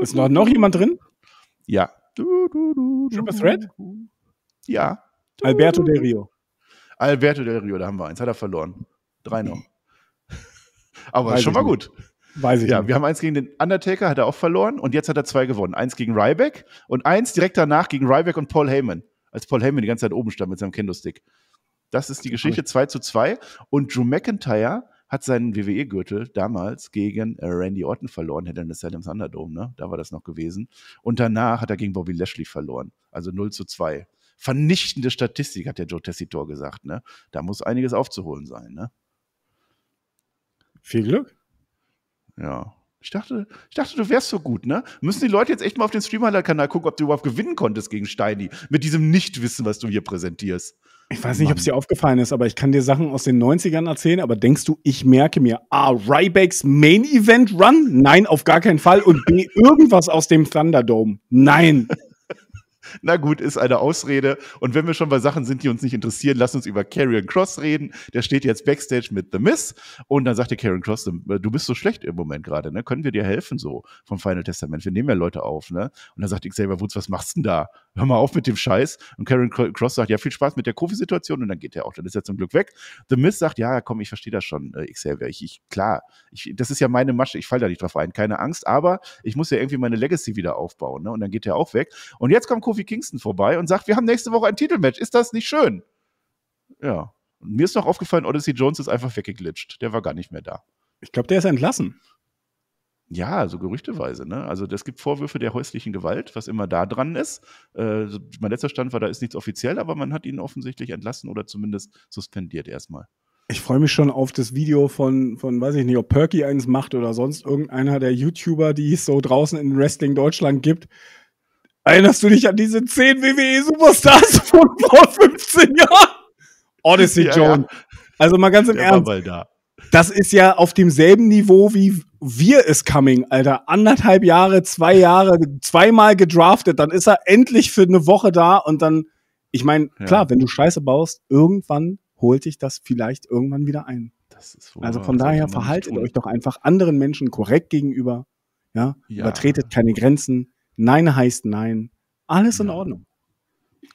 Ist noch, noch jemand drin? Ja. Triple Threat? Ja. Alberto Del Rio. Alberto Del Rio, da haben wir eins, hat er verloren. Drei noch. Aber Weiß schon mal gut. Weiß ich ja, nicht. wir haben eins gegen den Undertaker, hat er auch verloren und jetzt hat er zwei gewonnen. Eins gegen Ryback und eins direkt danach gegen Ryback und Paul Heyman, als Paul Heyman die ganze Zeit oben stand mit seinem Kendo-Stick. Das ist die Geschichte 2 zu 2 und Drew McIntyre hat seinen WWE-Gürtel damals gegen äh, Randy Orton verloren, hätte er das ja im Thunderdome, ne? Da war das noch gewesen. Und danach hat er gegen Bobby Lashley verloren. Also 0 zu 2 vernichtende Statistik, hat der Joe Tessitor gesagt. Ne? Da muss einiges aufzuholen sein. Ne? Viel Glück. Ja. Ich dachte, ich dachte, du wärst so gut, ne? Müssen die Leute jetzt echt mal auf den Streamhighlight-Kanal gucken, ob du überhaupt gewinnen konntest gegen Steini mit diesem Nichtwissen, was du hier präsentierst. Ich weiß nicht, ob es dir aufgefallen ist, aber ich kann dir Sachen aus den 90ern erzählen, aber denkst du, ich merke mir A, Rybacks Main Event Run? Nein, auf gar keinen Fall. Und B, irgendwas aus dem Thunderdome? Nein. Na gut, ist eine Ausrede. Und wenn wir schon bei Sachen sind, die uns nicht interessieren, lass uns über Karrion Cross reden. Der steht jetzt Backstage mit The Miss. Und dann sagte Karrion Cross, äh, du bist so schlecht im Moment gerade, ne? Können wir dir helfen so vom Final Testament? Wir nehmen ja Leute auf, ne? Und dann sagt Xavier Woods, was machst du denn da? Hör mal auf mit dem Scheiß. Und Karrion Cross sagt, ja, viel Spaß mit der Kofi-Situation. Und dann geht er auch. Dann ist er zum Glück weg. The Miss sagt, ja, komm, ich verstehe das schon, äh, Xavier. Ich, ich klar, ich, das ist ja meine Masche. Ich falle da nicht drauf ein. Keine Angst. Aber ich muss ja irgendwie meine Legacy wieder aufbauen, ne? Und dann geht er auch weg. Und jetzt kommt Kofi Kofi Kingston vorbei und sagt, wir haben nächste Woche ein Titelmatch. Ist das nicht schön? Ja. Und mir ist noch aufgefallen, Odyssey Jones ist einfach weggeglitscht. Der war gar nicht mehr da. Ich glaube, der ist entlassen. Ja, so gerüchteweise. Ne? Also es gibt Vorwürfe der häuslichen Gewalt, was immer da dran ist. Äh, mein letzter Stand war, da ist nichts offiziell, aber man hat ihn offensichtlich entlassen oder zumindest suspendiert erstmal. Ich freue mich schon auf das Video von, von, weiß ich nicht, ob Perky eins macht oder sonst irgendeiner der YouTuber, die es so draußen in Wrestling Deutschland gibt, Erinnerst du dich an diese 10 WWE-Superstars von vor 15 Jahren? Odyssey ja, John. Ja. Also mal ganz im Der Ernst. Da. Das ist ja auf demselben Niveau wie wir is coming, Alter. Anderthalb Jahre, zwei Jahre, zweimal gedraftet, dann ist er endlich für eine Woche da und dann, ich meine, ja. klar, wenn du Scheiße baust, irgendwann holt dich das vielleicht irgendwann wieder ein. also von daher verhaltet euch doch einfach anderen Menschen korrekt gegenüber. Ja? Übertretet keine Grenzen Nein heißt nein. Alles in Ordnung.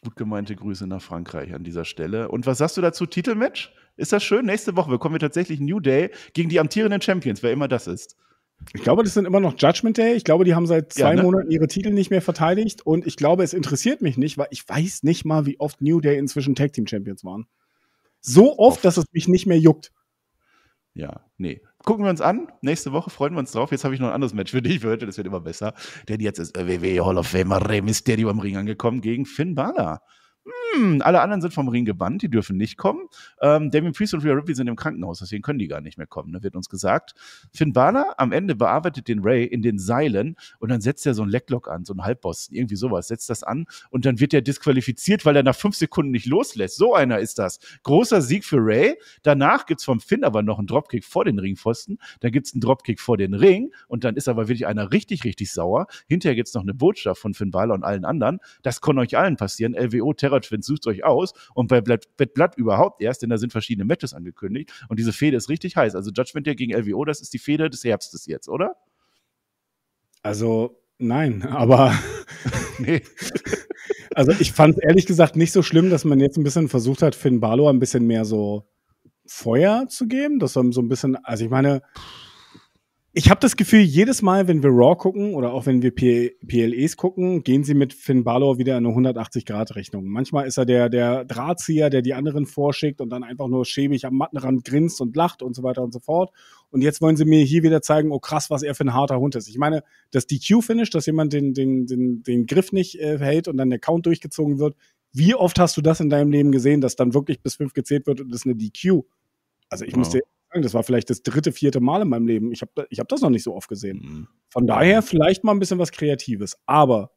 Gut gemeinte Grüße nach Frankreich an dieser Stelle. Und was sagst du dazu? Titelmatch? Ist das schön? Nächste Woche bekommen wir tatsächlich New Day gegen die amtierenden Champions, wer immer das ist. Ich glaube, das sind immer noch Judgment Day. Ich glaube, die haben seit zwei ja, ne? Monaten ihre Titel nicht mehr verteidigt. Und ich glaube, es interessiert mich nicht, weil ich weiß nicht mal, wie oft New Day inzwischen Tag Team Champions waren. So oft, oft. dass es mich nicht mehr juckt. Ja, nee gucken wir uns an. Nächste Woche freuen wir uns drauf. Jetzt habe ich noch ein anderes Match für dich für heute. Das wird immer besser. Denn jetzt ist WWE Hall of Famer Rey Mysterio am Ring angekommen gegen Finn Balor hm, alle anderen sind vom Ring gebannt, die dürfen nicht kommen. Ähm, Damien Priest und Rhea Ripley sind im Krankenhaus, deswegen können die gar nicht mehr kommen, ne, wird uns gesagt. Finn Balor am Ende bearbeitet den Ray in den Seilen und dann setzt er so einen Lecklock an, so einen Halbboss, irgendwie sowas, setzt das an und dann wird er disqualifiziert, weil er nach fünf Sekunden nicht loslässt. So einer ist das. Großer Sieg für Ray. Danach gibt's vom Finn aber noch einen Dropkick vor den Ringpfosten, dann gibt's einen Dropkick vor den Ring und dann ist aber wirklich einer richtig, richtig sauer. Hinterher gibt's noch eine Botschaft von Finn Balor und allen anderen. Das kann euch allen passieren. LWO, Terror Terratwin sucht euch aus und bei Bad Blood überhaupt erst, denn da sind verschiedene Matches angekündigt und diese Fehde ist richtig heiß. Also Judgment Day gegen LWO, das ist die Fehde des Herbstes jetzt, oder? Also nein, aber nee. also ich fand es ehrlich gesagt nicht so schlimm, dass man jetzt ein bisschen versucht hat, Finn Balor ein bisschen mehr so Feuer zu geben, dass man so ein bisschen, also ich meine, ich habe das Gefühl, jedes Mal, wenn wir Raw gucken oder auch wenn wir PLEs gucken, gehen sie mit Finn Balor wieder in eine 180-Grad-Rechnung. Manchmal ist er der, der Drahtzieher, der die anderen vorschickt und dann einfach nur schäbig am Mattenrand grinst und lacht und so weiter und so fort. Und jetzt wollen sie mir hier wieder zeigen, oh krass, was er für ein harter Hund ist. Ich meine, das DQ-Finish, dass jemand den, den, den, den Griff nicht äh, hält und dann der Count durchgezogen wird. Wie oft hast du das in deinem Leben gesehen, dass dann wirklich bis fünf gezählt wird und das ist eine DQ? Also ich wow. Genau. musste sagen, das war vielleicht das dritte, vierte Mal in meinem Leben. Ich habe ich hab das noch nicht so oft gesehen. Mhm. Von daher vielleicht mal ein bisschen was Kreatives. Aber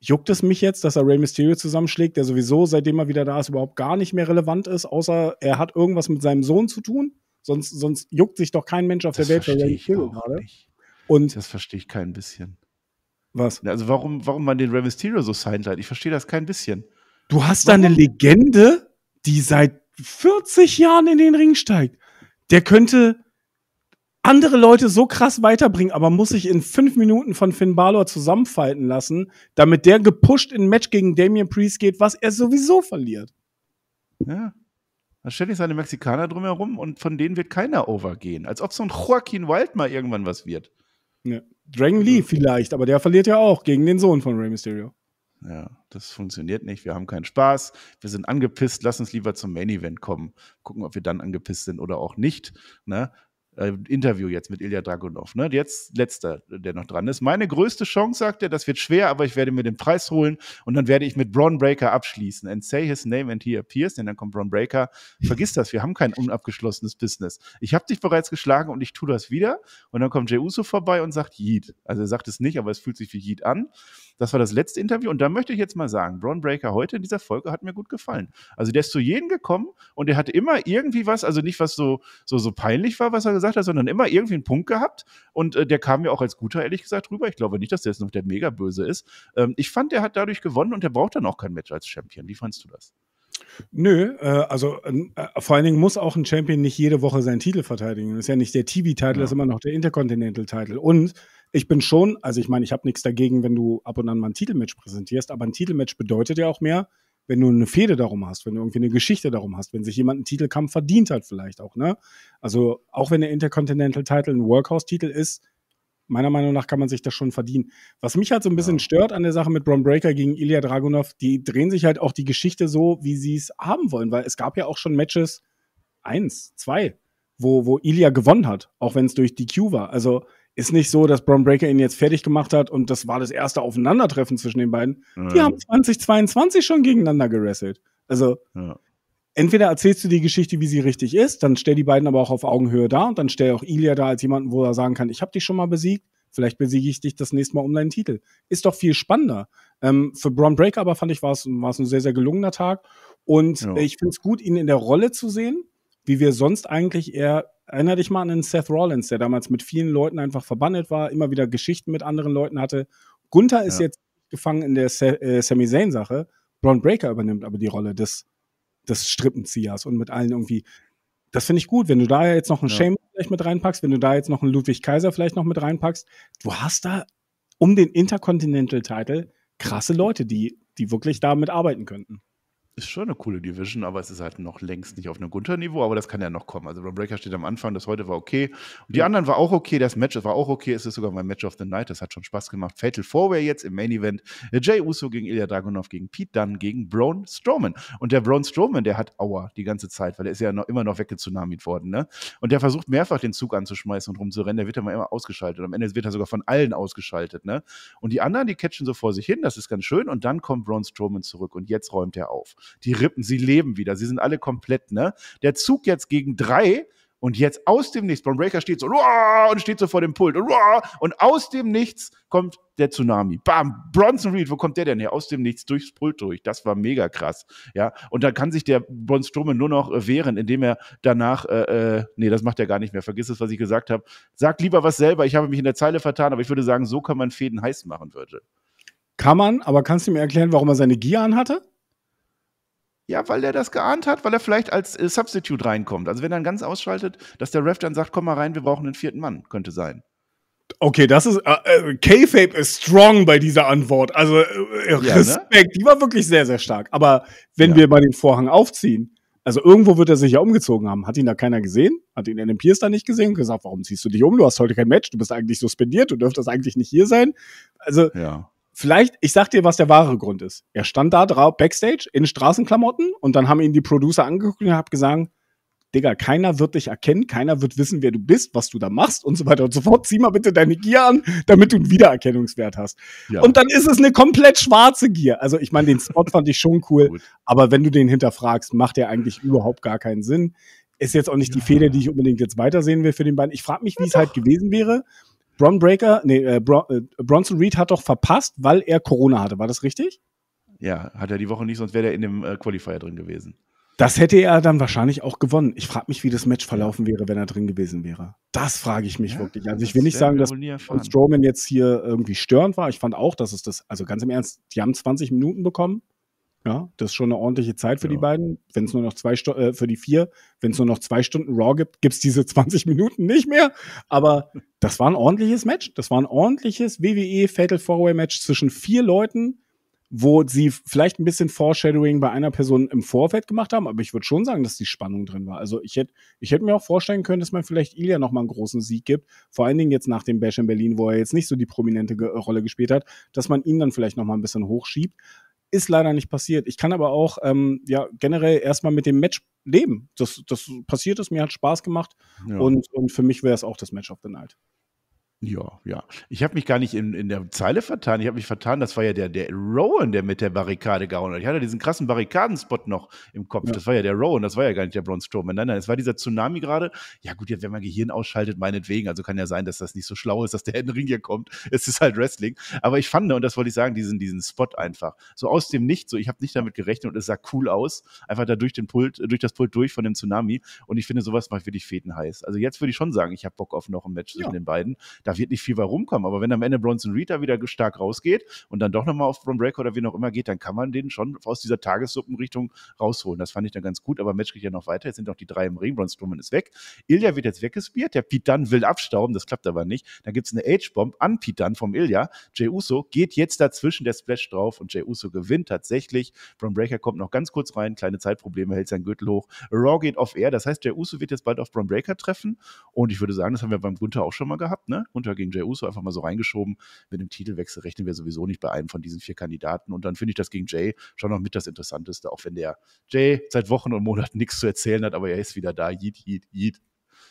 juckt es mich jetzt, dass er Rey Mysterio zusammenschlägt, der sowieso, seitdem er wieder da ist, überhaupt gar nicht mehr relevant ist, außer er hat irgendwas mit seinem Sohn zu tun? Sonst, sonst juckt sich doch kein Mensch auf das der Welt für Rey Mysterio gerade. Und das verstehe ich kein bisschen. Was? Also warum, warum man den Rey Mysterio so signed hat? Ich verstehe das kein bisschen. Du hast da eine Legende, die seit 40 Jahren in den Ring steigt der könnte andere Leute so krass weiterbringen, aber muss sich in fünf Minuten von Finn Balor zusammenfalten lassen, damit der gepusht in ein Match gegen Damian Priest geht, was er sowieso verliert. Ja. Da stelle ich seine Mexikaner drumherum und von denen wird keiner overgehen. Als ob so ein Joaquin Wild mal irgendwann was wird. Ja. Dragon Lee also vielleicht, aber der verliert ja auch gegen den Sohn von Rey Mysterio. Ja, das funktioniert nicht. Wir haben keinen Spaß. Wir sind angepisst. Lass uns lieber zum Main Event kommen. Gucken, ob wir dann angepisst sind oder auch nicht. Ne? Äh, Interview jetzt mit Ilya Dragunov. Ne? Jetzt letzter, der noch dran ist. Meine größte Chance, sagt er, das wird schwer, aber ich werde mir den Preis holen und dann werde ich mit Braun Breaker abschließen. And say his name and he appears. Denn dann kommt Braun Breaker. Vergiss das, wir haben kein unabgeschlossenes Business. Ich habe dich bereits geschlagen und ich tue das wieder. Und dann kommt Jey Uso vorbei und sagt Yeet. Also er sagt es nicht, aber es fühlt sich wie Yeet an. Das war das letzte Interview und da möchte ich jetzt mal sagen, Braun Breaker heute in dieser Folge hat mir gut gefallen. Also der ist zu jedem gekommen und der hat immer irgendwie was, also nicht was so, so, so peinlich war, was er gesagt hat, sondern immer irgendwie einen Punkt gehabt und äh, der kam mir auch als guter, ehrlich gesagt, rüber. Ich glaube nicht, dass der jetzt noch der mega böse ist. Ähm, ich fand, der hat dadurch gewonnen und der braucht dann auch kein Match als Champion. Wie fandst du das? Nö, äh, also ähm, äh, vor allen Dingen muss auch ein Champion nicht jede Woche seinen Titel verteidigen. Das ist ja nicht der TV-Titel, ja. das ist immer noch der Intercontinental-Titel. Und ich bin schon, also ich meine, ich habe nichts dagegen, wenn du ab und an mal ein Titelmatch präsentierst, aber ein Titelmatch bedeutet ja auch mehr, wenn du eine Fehde darum hast, wenn du irgendwie eine Geschichte darum hast, wenn sich jemand einen Titelkampf verdient hat, vielleicht auch, ne? Also, auch wenn der Intercontinental Title ein Workhouse-Titel ist, meiner Meinung nach kann man sich das schon verdienen. Was mich halt so ein bisschen ja. stört an der Sache mit Bron Breaker gegen Ilya Dragunov, die drehen sich halt auch die Geschichte so, wie sie es haben wollen, weil es gab ja auch schon Matches eins, zwei, wo, wo Ilya gewonnen hat, auch wenn es durch DQ war. Also, ist nicht so, dass Bron Breaker ihn jetzt fertig gemacht hat und das war das erste Aufeinandertreffen zwischen den beiden. Mhm. Die haben 2022 schon gegeneinander gerasselt. Also ja. entweder erzählst du die Geschichte, wie sie richtig ist, dann stell die beiden aber auch auf Augenhöhe da und dann stell auch Ilya da als jemanden, wo er sagen kann, ich habe dich schon mal besiegt, vielleicht besiege ich dich das nächste Mal um deinen Titel. Ist doch viel spannender. Ähm, für Bron Breaker aber fand ich, war es ein sehr, sehr gelungener Tag und ja. ich finde es gut, ihn in der Rolle zu sehen, wie wir sonst eigentlich eher Erinnere dich mal an den Seth Rollins, der damals mit vielen Leuten einfach verbandelt war, immer wieder Geschichten mit anderen Leuten hatte. Gunther ist ja. jetzt gefangen in der Sa äh, Sami Zayn-Sache. Braun Breaker übernimmt aber die Rolle des, des Strippenziehers und mit allen irgendwie. Das finde ich gut, wenn du da jetzt noch einen ja. Shame vielleicht mit reinpackst, wenn du da jetzt noch einen Ludwig Kaiser vielleicht noch mit reinpackst. Du hast da um den Intercontinental Title krasse Leute, die, die wirklich damit arbeiten könnten ist schon eine coole Division, aber es ist halt noch längst nicht auf einem Gunter-Niveau, aber das kann ja noch kommen. Also Ron Breaker steht am Anfang, das heute war okay. Und die ja. Mhm. anderen war auch okay, das Match war auch okay, es ist sogar mein Match of the Night, das hat schon Spaß gemacht. Fatal Four-Way jetzt im Main-Event. Äh, Jay Uso gegen Ilya Dragunov, gegen Pete Dunn, gegen Braun Strowman. Und der Braun Strowman, der hat Aua die ganze Zeit, weil der ist ja noch, immer noch weggezunamiet worden, ne? Und der versucht mehrfach den Zug anzuschmeißen und rumzurennen, der wird dann immer ausgeschaltet. Am Ende wird er sogar von allen ausgeschaltet, ne? Und die anderen, die catchen so vor sich hin, das ist ganz schön. Und dann kommt Braun Strowman zurück und jetzt räumt er auf die Rippen, sie leben wieder, sie sind alle komplett, ne? Der Zug jetzt gegen drei und jetzt aus dem Nichts, Bron Breaker steht so und steht so vor dem Pult und, aus dem Nichts kommt der Tsunami. Bam, Bronson Reed, wo kommt der denn her? Aus dem Nichts durchs Pult durch. Das war mega krass. Ja, und dann kann sich der Braun Strowman nur noch äh, wehren, indem er danach, äh, äh, nee, das macht er gar nicht mehr. Vergiss es, was ich gesagt habe. Sag lieber was selber. Ich habe mich in der Zeile vertan, aber ich würde sagen, so kann man Fäden heiß machen, würde. Kann man, aber kannst du mir erklären, warum er seine Gier anhatte? Ja, weil er das geahnt hat, weil er vielleicht als äh, Substitute reinkommt. Also wenn er dann ganz ausschaltet, dass der Ref dann sagt, komm mal rein, wir brauchen einen vierten Mann, könnte sein. Okay, das ist äh, äh K-Fape ist strong bei dieser Antwort. Also äh, äh ja, ne? Respekt, ne? die war wirklich sehr sehr stark. Aber wenn ja. wir mal den Vorhang aufziehen, also irgendwo wird er sich ja umgezogen haben. Hat ihn da keiner gesehen? Hat ihn Adam Pierce da nicht gesehen und gesagt, warum ziehst du dich um? Du hast heute kein Match, du bist eigentlich suspendiert, du dürftest eigentlich nicht hier sein. Also ja vielleicht, ich sag dir, was der wahre Grund ist. Er stand da drauf, backstage, in Straßenklamotten und dann haben ihn die Producer angeguckt und haben gesagt, Digga, keiner wird dich erkennen, keiner wird wissen, wer du bist, was du da machst und so weiter und so fort. Zieh mal bitte deine Gier an, damit du einen Wiedererkennungswert hast. Ja. Und dann ist es eine komplett schwarze Gier. Also ich meine, den Spot fand ich schon cool, aber wenn du den hinterfragst, macht der eigentlich überhaupt gar keinen Sinn. Ist jetzt auch nicht ja. die Fehler, die ich unbedingt jetzt weitersehen will für den beiden. Ich frage mich, wie es halt gewesen wäre, Bron Breaker, nee, äh, Bron, äh, Bronson Reed hat doch verpasst, weil er Corona hatte. War das richtig? Ja, hat er die Woche nicht, sonst wäre er in dem äh, Qualifier drin gewesen. Das hätte er dann wahrscheinlich auch gewonnen. Ich frage mich, wie das Match verlaufen wäre, wenn er drin gewesen wäre. Das frage ich mich ja, wirklich. Also ich will nicht sagen, dass Strowman jetzt hier irgendwie störend war. Ich fand auch, dass es das, also ganz im Ernst, die haben 20 Minuten bekommen. Ja, das ist schon eine ordentliche Zeit für ja. die beiden. Wenn es nur noch zwei Stunden, äh, für die vier, wenn es nur noch zwei Stunden Raw gibt, gibt es diese 20 Minuten nicht mehr. Aber das war ein ordentliches Match. Das war ein ordentliches WWE Fatal Four-Way Match zwischen vier Leuten, wo sie vielleicht ein bisschen Foreshadowing bei einer Person im Vorfeld gemacht haben. Aber ich würde schon sagen, dass die Spannung drin war. Also ich hätte, ich hätte mir auch vorstellen können, dass man vielleicht Ilya nochmal einen großen Sieg gibt. Vor allen Dingen jetzt nach dem Bash in Berlin, wo er jetzt nicht so die prominente Rolle gespielt hat, dass man ihn dann vielleicht nochmal ein bisschen hochschiebt. Ist leider nicht passiert. Ich kann aber auch ähm, ja, generell erstmal mit dem Match leben. Das, das passiert ist, mir hat Spaß gemacht ja. und, und für mich wäre es auch das Match of the Night. Ja, ja. Ich habe mich gar nicht in, in der Zeile vertan. Ich habe mich vertan, das war ja der, der Rowan, der mit der Barrikade gehauen hat. Ich hatte diesen krassen Barrikadenspot noch im Kopf. Ja. Das war ja der Rowan, das war ja gar nicht der Braun Strowman. Nein, nein, es war dieser Tsunami gerade. Ja, gut, jetzt, wenn man Gehirn ausschaltet, meinetwegen. Also kann ja sein, dass das nicht so schlau ist, dass der in den Ring hier kommt. Es ist halt Wrestling. Aber ich fand, und das wollte ich sagen, diesen, diesen Spot einfach. So aus dem Nichts, so ich habe nicht damit gerechnet und es sah cool aus. Einfach da durch, den Pult, durch das Pult durch von dem Tsunami. Und ich finde, sowas macht wirklich fetenheiß. Also jetzt würde ich schon sagen, ich habe Bock auf noch ein Match ja. zwischen den beiden da wird nicht viel rumkommen. Aber wenn am Ende Bronson Reed da wieder stark rausgeht und dann doch nochmal auf Bron Break oder wie auch immer geht, dann kann man den schon aus dieser Tagessuppenrichtung rausholen. Das fand ich dann ganz gut. Aber Match geht ja noch weiter. Jetzt sind noch die drei im Ring. Bron Strowman ist weg. Ilya wird jetzt weggespielt. Der Pete Dunn will abstauben. Das klappt aber nicht. Dann gibt es eine H-Bomb an Pete Dunn vom Ilya. Jey Uso geht jetzt dazwischen. Der Splash drauf und Jey Uso gewinnt tatsächlich. Bron Breaker kommt noch ganz kurz rein. Kleine Zeitprobleme, hält seinen Gürtel hoch. Raw geht off air. Das heißt, Jey Uso wird jetzt bald auf Bron Breaker treffen. Und ich würde sagen, das haben wir beim Gunther auch schon mal gehabt. Ne? runter gegen Jey Uso einfach mal so reingeschoben. Mit dem Titelwechsel rechnen wir sowieso nicht bei einem von diesen vier Kandidaten. Und dann finde ich das gegen Jay schon noch mit das Interessanteste, auch wenn der Jay seit Wochen und Monaten nichts zu erzählen hat, aber er ist wieder da. Yeet, yeet, yeet.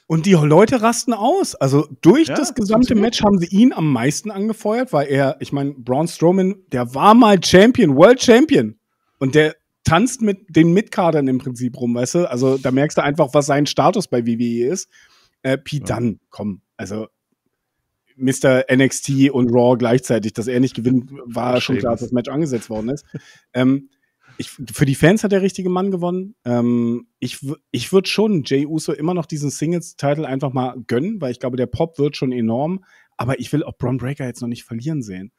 Und die Leute rasten aus. Also durch ja, das gesamte Match haben sie ihn am meisten angefeuert, weil er, ich meine, Braun Strowman, der war mal Champion, World Champion. Und der tanzt mit den Mitkadern im Prinzip rum, weißt du? Also da merkst du einfach, was sein Status bei WWE ist. Äh, Pete ja. Dunn, komm. Also Mr. NXT und Raw gleichzeitig, dass er nicht gewinnt, war schon klar, dass das Match angesetzt worden ist. ähm, ich, für die Fans hat der richtige Mann gewonnen. Ähm, ich ich würde schon Jay Uso immer noch diesen Singles-Title einfach mal gönnen, weil ich glaube, der Pop wird schon enorm. Aber ich will auch Braun Breaker jetzt noch nicht verlieren sehen.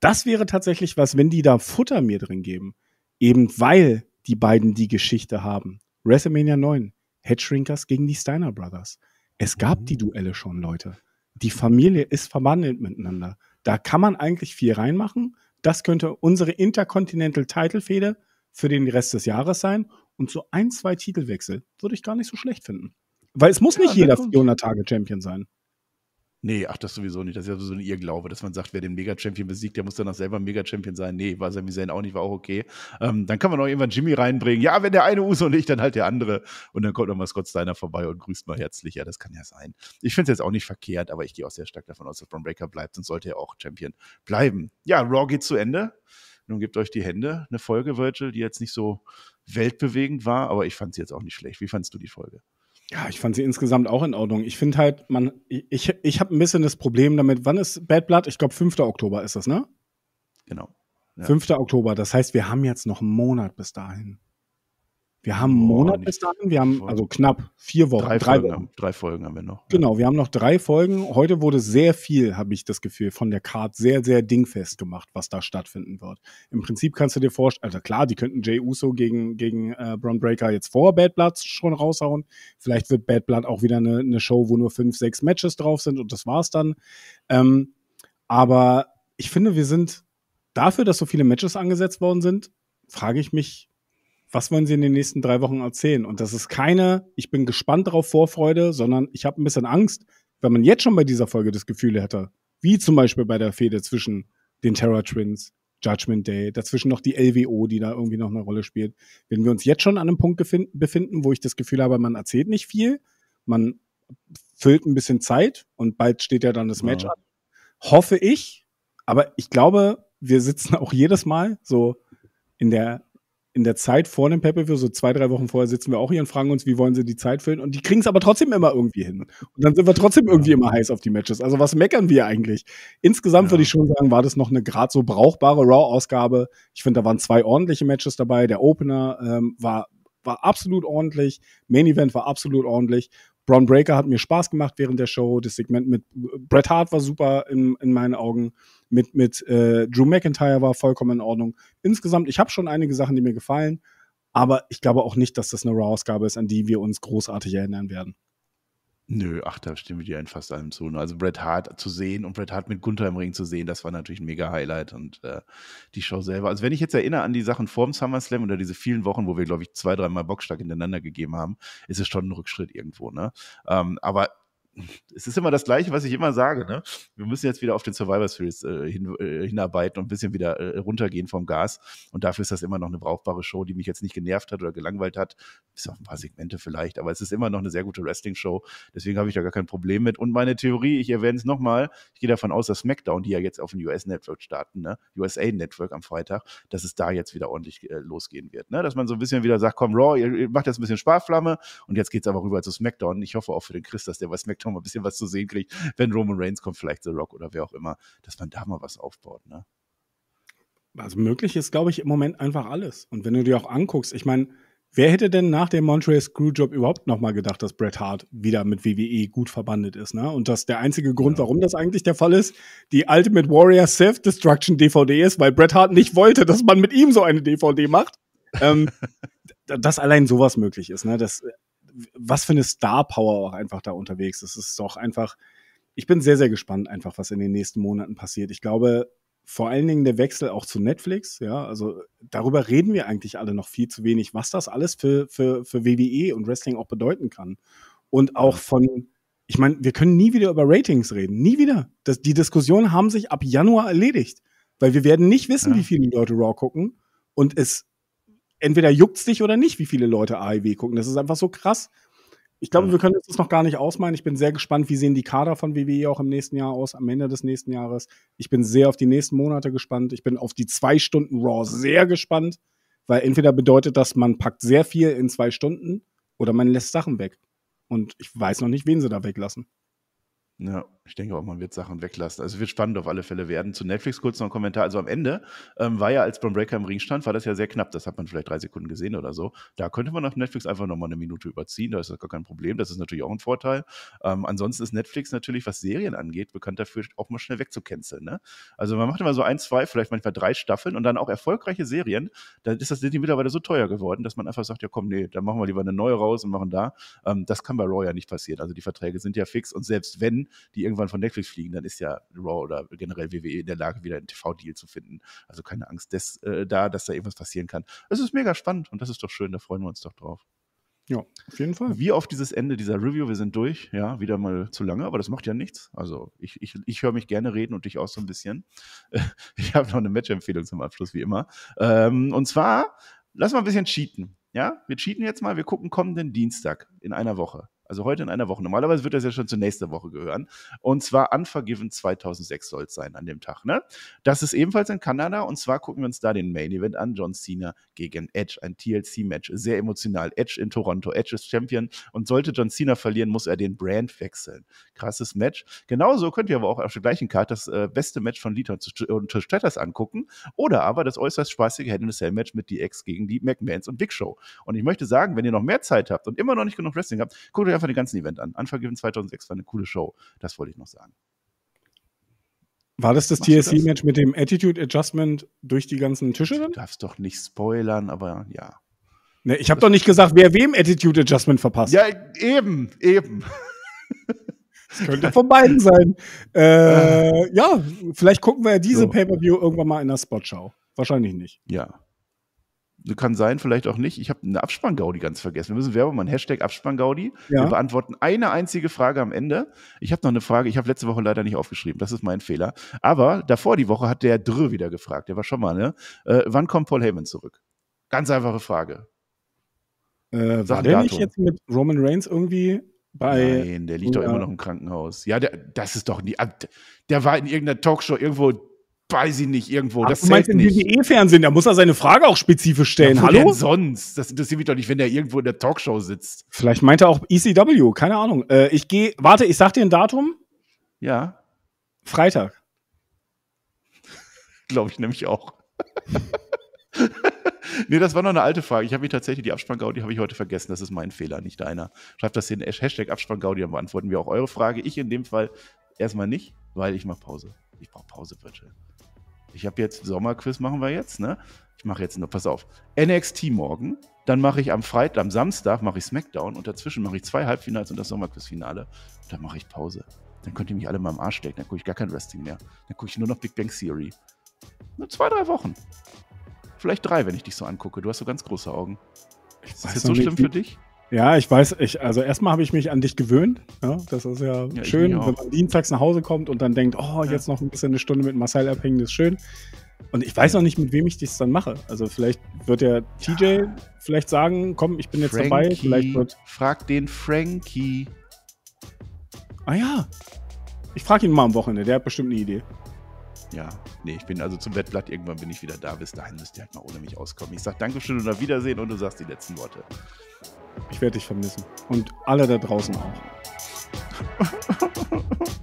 Das wäre tatsächlich was, wenn die da Futter mir drin geben. Eben weil die beiden die Geschichte haben. WrestleMania 9, Headshrinkers gegen die Steiner Brothers. Es gab mhm. die Duelle schon, Leute die Familie ist verwandelt miteinander. Da kann man eigentlich viel reinmachen. Das könnte unsere Intercontinental Title Fehde für den Rest des Jahres sein. Und so ein, zwei Titelwechsel würde ich gar nicht so schlecht finden. Weil es muss ja, nicht jeder 400 Tage Champion sein. Nee, ach, das sowieso nicht. Das ist ja so ein Irrglaube, dass man sagt, wer den Mega-Champion besiegt, der muss dann auch selber Mega-Champion sein. Nee, war Sami Zayn auch nicht, war auch okay. Ähm, dann kann man auch irgendwann Jimmy reinbringen. Ja, wenn der eine Uso nicht, dann halt der andere. Und dann kommt nochmal Scott Steiner vorbei und grüßt mal herzlich. Ja, das kann ja sein. Ich finde es jetzt auch nicht verkehrt, aber ich gehe auch sehr stark davon aus, dass Braun Breaker bleibt und sollte ja auch Champion bleiben. Ja, Raw geht zu Ende. Nun gebt euch die Hände. Eine Folge, Virgil, die jetzt nicht so weltbewegend war, aber ich fand sie jetzt auch nicht schlecht. Wie fandest du die Folge? Ja, ich fand sie insgesamt auch in Ordnung. Ich finde halt, man, ich, ich habe ein bisschen das Problem damit, wann ist Bad Blood? Ich glaube, 5. Oktober ist das, ne? Genau. Ja. 5. Oktober, das heißt, wir haben jetzt noch einen Monat bis dahin. Wir haben einen Monat bis dahin, wir haben also knapp vier Wochen. Drei, drei Folgen, Wochen. Haben, drei Folgen haben wir noch. Genau, ja. wir haben noch drei Folgen. Heute wurde sehr viel, habe ich das Gefühl, von der Card sehr, sehr dingfest gemacht, was da stattfinden wird. Im Prinzip kannst du dir vorstellen, also klar, die könnten Jay Uso gegen, gegen äh, Braun Breaker jetzt vor Bad Blood schon raushauen. Vielleicht wird Bad Blood auch wieder eine, eine Show, wo nur fünf, sechs Matches drauf sind und das war's dann. Ähm, aber ich finde, wir sind dafür, dass so viele Matches angesetzt worden sind, frage ich mich, was wollen Sie in den nächsten drei Wochen erzählen? Und das ist keine, ich bin gespannt darauf, Vorfreude, sondern ich habe ein bisschen Angst, wenn man jetzt schon bei dieser Folge das Gefühl hätte, wie zum Beispiel bei der Fehde zwischen den Terror Twins, Judgment Day, dazwischen noch die LWO, die da irgendwie noch eine Rolle spielt. Wenn wir uns jetzt schon an einem Punkt befinden, wo ich das Gefühl habe, man erzählt nicht viel, man füllt ein bisschen Zeit und bald steht ja dann das Match ja. an. Hoffe ich, aber ich glaube, wir sitzen auch jedes Mal so in der in der Zeit vor dem pay per so zwei, drei Wochen vorher, sitzen wir auch hier und fragen uns, wie wollen sie die Zeit füllen? Und die kriegen es aber trotzdem immer irgendwie hin. Und dann sind wir trotzdem irgendwie immer heiß auf die Matches. Also was meckern wir eigentlich? Insgesamt ja. würde ich schon sagen, war das noch eine gerade so brauchbare Raw-Ausgabe. Ich finde, da waren zwei ordentliche Matches dabei. Der Opener ähm, war war absolut ordentlich, Main Event war absolut ordentlich Braun Breaker hat mir Spaß gemacht während der Show. Das Segment mit Bret Hart war super in, in meinen Augen. Mit, mit äh, Drew McIntyre war vollkommen in Ordnung. Insgesamt, ich habe schon einige Sachen, die mir gefallen. Aber ich glaube auch nicht, dass das eine Raw-Ausgabe ist, an die wir uns großartig erinnern werden. Nö, ach, da stimmen wir dir in fast allem zu. Ne? Also Bret Hart zu sehen und Bret Hart mit Gunther im Ring zu sehen, das war natürlich ein mega Highlight und äh, die Show selber. Also wenn ich jetzt erinnere an die Sachen vor dem SummerSlam oder diese vielen Wochen, wo wir, glaube ich, zwei, dreimal Bockstark hintereinander gegeben haben, ist es schon ein Rückschritt irgendwo, ne? Ähm, aber es ist immer das Gleiche, was ich immer sage. Ne? Wir müssen jetzt wieder auf den Survivor Series äh, hin, äh, hinarbeiten und ein bisschen wieder äh, runtergehen vom Gas. Und dafür ist das immer noch eine brauchbare Show, die mich jetzt nicht genervt hat oder gelangweilt hat. Bis auf ein paar Segmente vielleicht, aber es ist immer noch eine sehr gute Wrestling-Show. Deswegen habe ich da gar kein Problem mit. Und meine Theorie, ich erwähne es nochmal, ich gehe davon aus, dass SmackDown, die ja jetzt auf dem US-Network starten, ne? USA-Network am Freitag, dass es da jetzt wieder ordentlich äh, losgehen wird. Ne? Dass man so ein bisschen wieder sagt, komm, Raw, ihr, ihr macht jetzt ein bisschen Sparflamme und jetzt geht es aber rüber zu SmackDown. Ich hoffe auch für den Chris, dass der bei SmackDown noch mal ein bisschen was zu sehen kriegt, wenn Roman Reigns kommt, vielleicht The Rock oder wer auch immer, dass man da mal was aufbaut, ne? Also möglich ist, glaube ich, im Moment einfach alles. Und wenn du dir auch anguckst, ich meine, wer hätte denn nach dem Montreal Screwjob überhaupt nochmal gedacht, dass Bret Hart wieder mit WWE gut verbandet ist, ne? Und dass der einzige Grund, ja. warum das eigentlich der Fall ist, die Ultimate Warrior Self-Destruction DVD ist, weil Bret Hart nicht wollte, dass man mit ihm so eine DVD macht. ähm, dass allein sowas möglich ist, ne? Das was für eine Star Power auch einfach da unterwegs ist. Es ist doch einfach, ich bin sehr, sehr gespannt einfach, was in den nächsten Monaten passiert. Ich glaube, vor allen Dingen der Wechsel auch zu Netflix, ja, also darüber reden wir eigentlich alle noch viel zu wenig, was das alles für, für, für WWE und Wrestling auch bedeuten kann. Und auch von, ich meine, wir können nie wieder über Ratings reden, nie wieder. Das, die Diskussionen haben sich ab Januar erledigt, weil wir werden nicht wissen, ja. wie viele Leute Raw gucken und es entweder juckt's dich oder nicht, wie viele Leute AIW e gucken. Das ist einfach so krass. Ich glaube, mhm. wir können das noch gar nicht ausmalen. Ich bin sehr gespannt, wie sehen die Kader von WWE auch im nächsten Jahr aus, am Ende des nächsten Jahres. Ich bin sehr auf die nächsten Monate gespannt. Ich bin auf die zwei Stunden Raw sehr gespannt, weil entweder bedeutet das, man packt sehr viel in zwei Stunden oder man lässt Sachen weg. Und ich weiß noch nicht, wen sie da weglassen. Ja. Ich denke auch, man wird Sachen weglassen. Also wird spannend auf alle Fälle werden. Zu Netflix kurz noch ein Kommentar. Also am Ende ähm, war ja, als Bron Breaker im Ring stand, war das ja sehr knapp. Das hat man vielleicht drei Sekunden gesehen oder so. Da könnte man auf Netflix einfach nochmal eine Minute überziehen. Da ist das gar kein Problem. Das ist natürlich auch ein Vorteil. Ähm, ansonsten ist Netflix natürlich, was Serien angeht, bekannt dafür, auch mal schnell wegzucanceln. Ne? Also man macht immer so ein, zwei, vielleicht manchmal drei Staffeln und dann auch erfolgreiche Serien. Dann ist das Ding mittlerweile so teuer geworden, dass man einfach sagt, ja komm, nee, dann machen wir lieber eine neue raus und machen da. Ähm, das kann bei Raw ja nicht passieren. Also die Verträge sind ja fix und selbst wenn die irgendwann irgendwann von Netflix fliegen, dann ist ja Raw oder generell WWE in der Lage, wieder einen TV-Deal zu finden. Also keine Angst des, äh, da, dass da irgendwas passieren kann. Es ist mega spannend und das ist doch schön, da freuen wir uns doch drauf. Ja, auf jeden Fall. Wie auf dieses Ende dieser Review, wir sind durch, ja, wieder mal zu lange, aber das macht ja nichts. Also ich, ich, ich höre mich gerne reden und dich auch so ein bisschen. Ich habe noch eine Match-Empfehlung zum Abschluss, wie immer. Ähm, und zwar, lass mal ein bisschen cheaten. Ja, wir cheaten jetzt mal, wir gucken kommenden Dienstag in einer Woche. Also heute in einer Woche. Normalerweise wird das ja schon zur nächsten Woche gehören. Und zwar Unforgiven 2006 soll es sein an dem Tag. Ne? Das ist ebenfalls in Kanada. Und zwar gucken wir uns da den Main Event an. John Cena gegen Edge. Ein TLC-Match. Sehr emotional. Edge in Toronto. Edge ist Champion. Und sollte John Cena verlieren, muss er den Brand wechseln. Krasses Match. Genauso könnt ihr aber auch auf der gleichen Karte das äh, beste Match von Lita äh, und Statters angucken. Oder aber das äußerst spaßige Head in a Cell Match mit DX gegen die McMahons und Big Show. Und ich möchte sagen, wenn ihr noch mehr Zeit habt und immer noch nicht genug Wrestling habt, guckt euch einfach den ganzen Event an. Anfang 2006 war eine coole Show. Das wollte ich noch sagen. War das das TSC-Match mit dem Attitude Adjustment durch die ganzen Tische? Dann? Du darfst doch nicht spoilern, aber ja. Ne, ich habe doch nicht gesagt, wer wem Attitude Adjustment verpasst. Ja, eben, eben. Das könnte von beiden sein. Äh, ah. ja, vielleicht gucken wir ja diese so. Pay-Per-View irgendwann mal in der Spotschau. Wahrscheinlich nicht. Ja. Äh, kann sein, vielleicht auch nicht. Ich habe eine Abspann-Gaudi ganz vergessen. Wir müssen Werbung machen. Hashtag Abspann-Gaudi. Ja. Wir beantworten eine einzige Frage am Ende. Ich habe noch eine Frage. Ich habe letzte Woche leider nicht aufgeschrieben. Das ist mein Fehler. Aber davor die Woche hat der Drö wieder gefragt. Der war schon mal, ne? Äh, wann kommt Paul Heyman zurück? Ganz einfache Frage. Äh, war der nicht jetzt mit Roman Reigns irgendwie bei. Nein, der liegt oder? doch immer noch im Krankenhaus. Ja, der, das ist doch nie. Der war in irgendeiner Talkshow irgendwo weiß ich nicht, irgendwo. Ach, das du meinst im WWE-Fernsehen, da muss er seine Frage auch spezifisch stellen. Ja, Hallo? Denn sonst? Das interessiert mich doch nicht, wenn der irgendwo in der Talkshow sitzt. Vielleicht meint er auch ECW, keine Ahnung. Äh, ich gehe, warte, ich sag dir ein Datum. Ja. Freitag. Glaube ich nämlich auch. nee, das war noch eine alte Frage. Ich habe mir tatsächlich die Abspanngaudi habe ich heute vergessen. Das ist mein Fehler, nicht deiner. Schreibt das hier in Hashtag Abspanngaudi, dann beantworten wir auch eure Frage. Ich in dem Fall erstmal nicht, weil ich mache Pause. Ich brauche Pause, bitte. Ich habe jetzt Sommerquiz, machen wir jetzt, ne? Ich mache jetzt nur, pass auf, NXT morgen, dann mache ich am Freitag, am Samstag mache ich SmackDown und dazwischen mache ich zwei Halbfinals und das Sommerquizfinale. Und dann mache ich Pause. Dann könnt ihr mich alle mal am Arsch stecken, dann gucke ich gar kein Wrestling mehr. Dann gucke ich nur noch Big Bang Theory. Nur zwei, drei Wochen. Vielleicht drei, wenn ich dich so angucke. Du hast so ganz große Augen. Ich ist das jetzt so schlimm für dich? Ja, ich weiß, ich, also erstmal habe ich mich an dich gewöhnt. Ja, das ist ja, ja schön, wenn man dienstags nach Hause kommt und dann denkt, oh, ja. jetzt noch ein bisschen eine Stunde mit Marcel abhängen, das ist schön. Und ich weiß noch nicht, mit wem ich das dann mache. Also vielleicht wird der TJ ah. vielleicht sagen, komm, ich bin jetzt Frankie, dabei. Vielleicht wird frag den Frankie. Ah ja. Ich frage ihn mal am Wochenende, der hat bestimmt eine Idee. Ja, nee, ich bin also zum Wettblatt. Irgendwann bin ich wieder da. Bis dahin müsst ihr halt mal ohne mich auskommen. Ich sag Dankeschön und auf Wiedersehen und du sagst die letzten Worte. Ich werde dich vermissen. Und alle da draußen auch.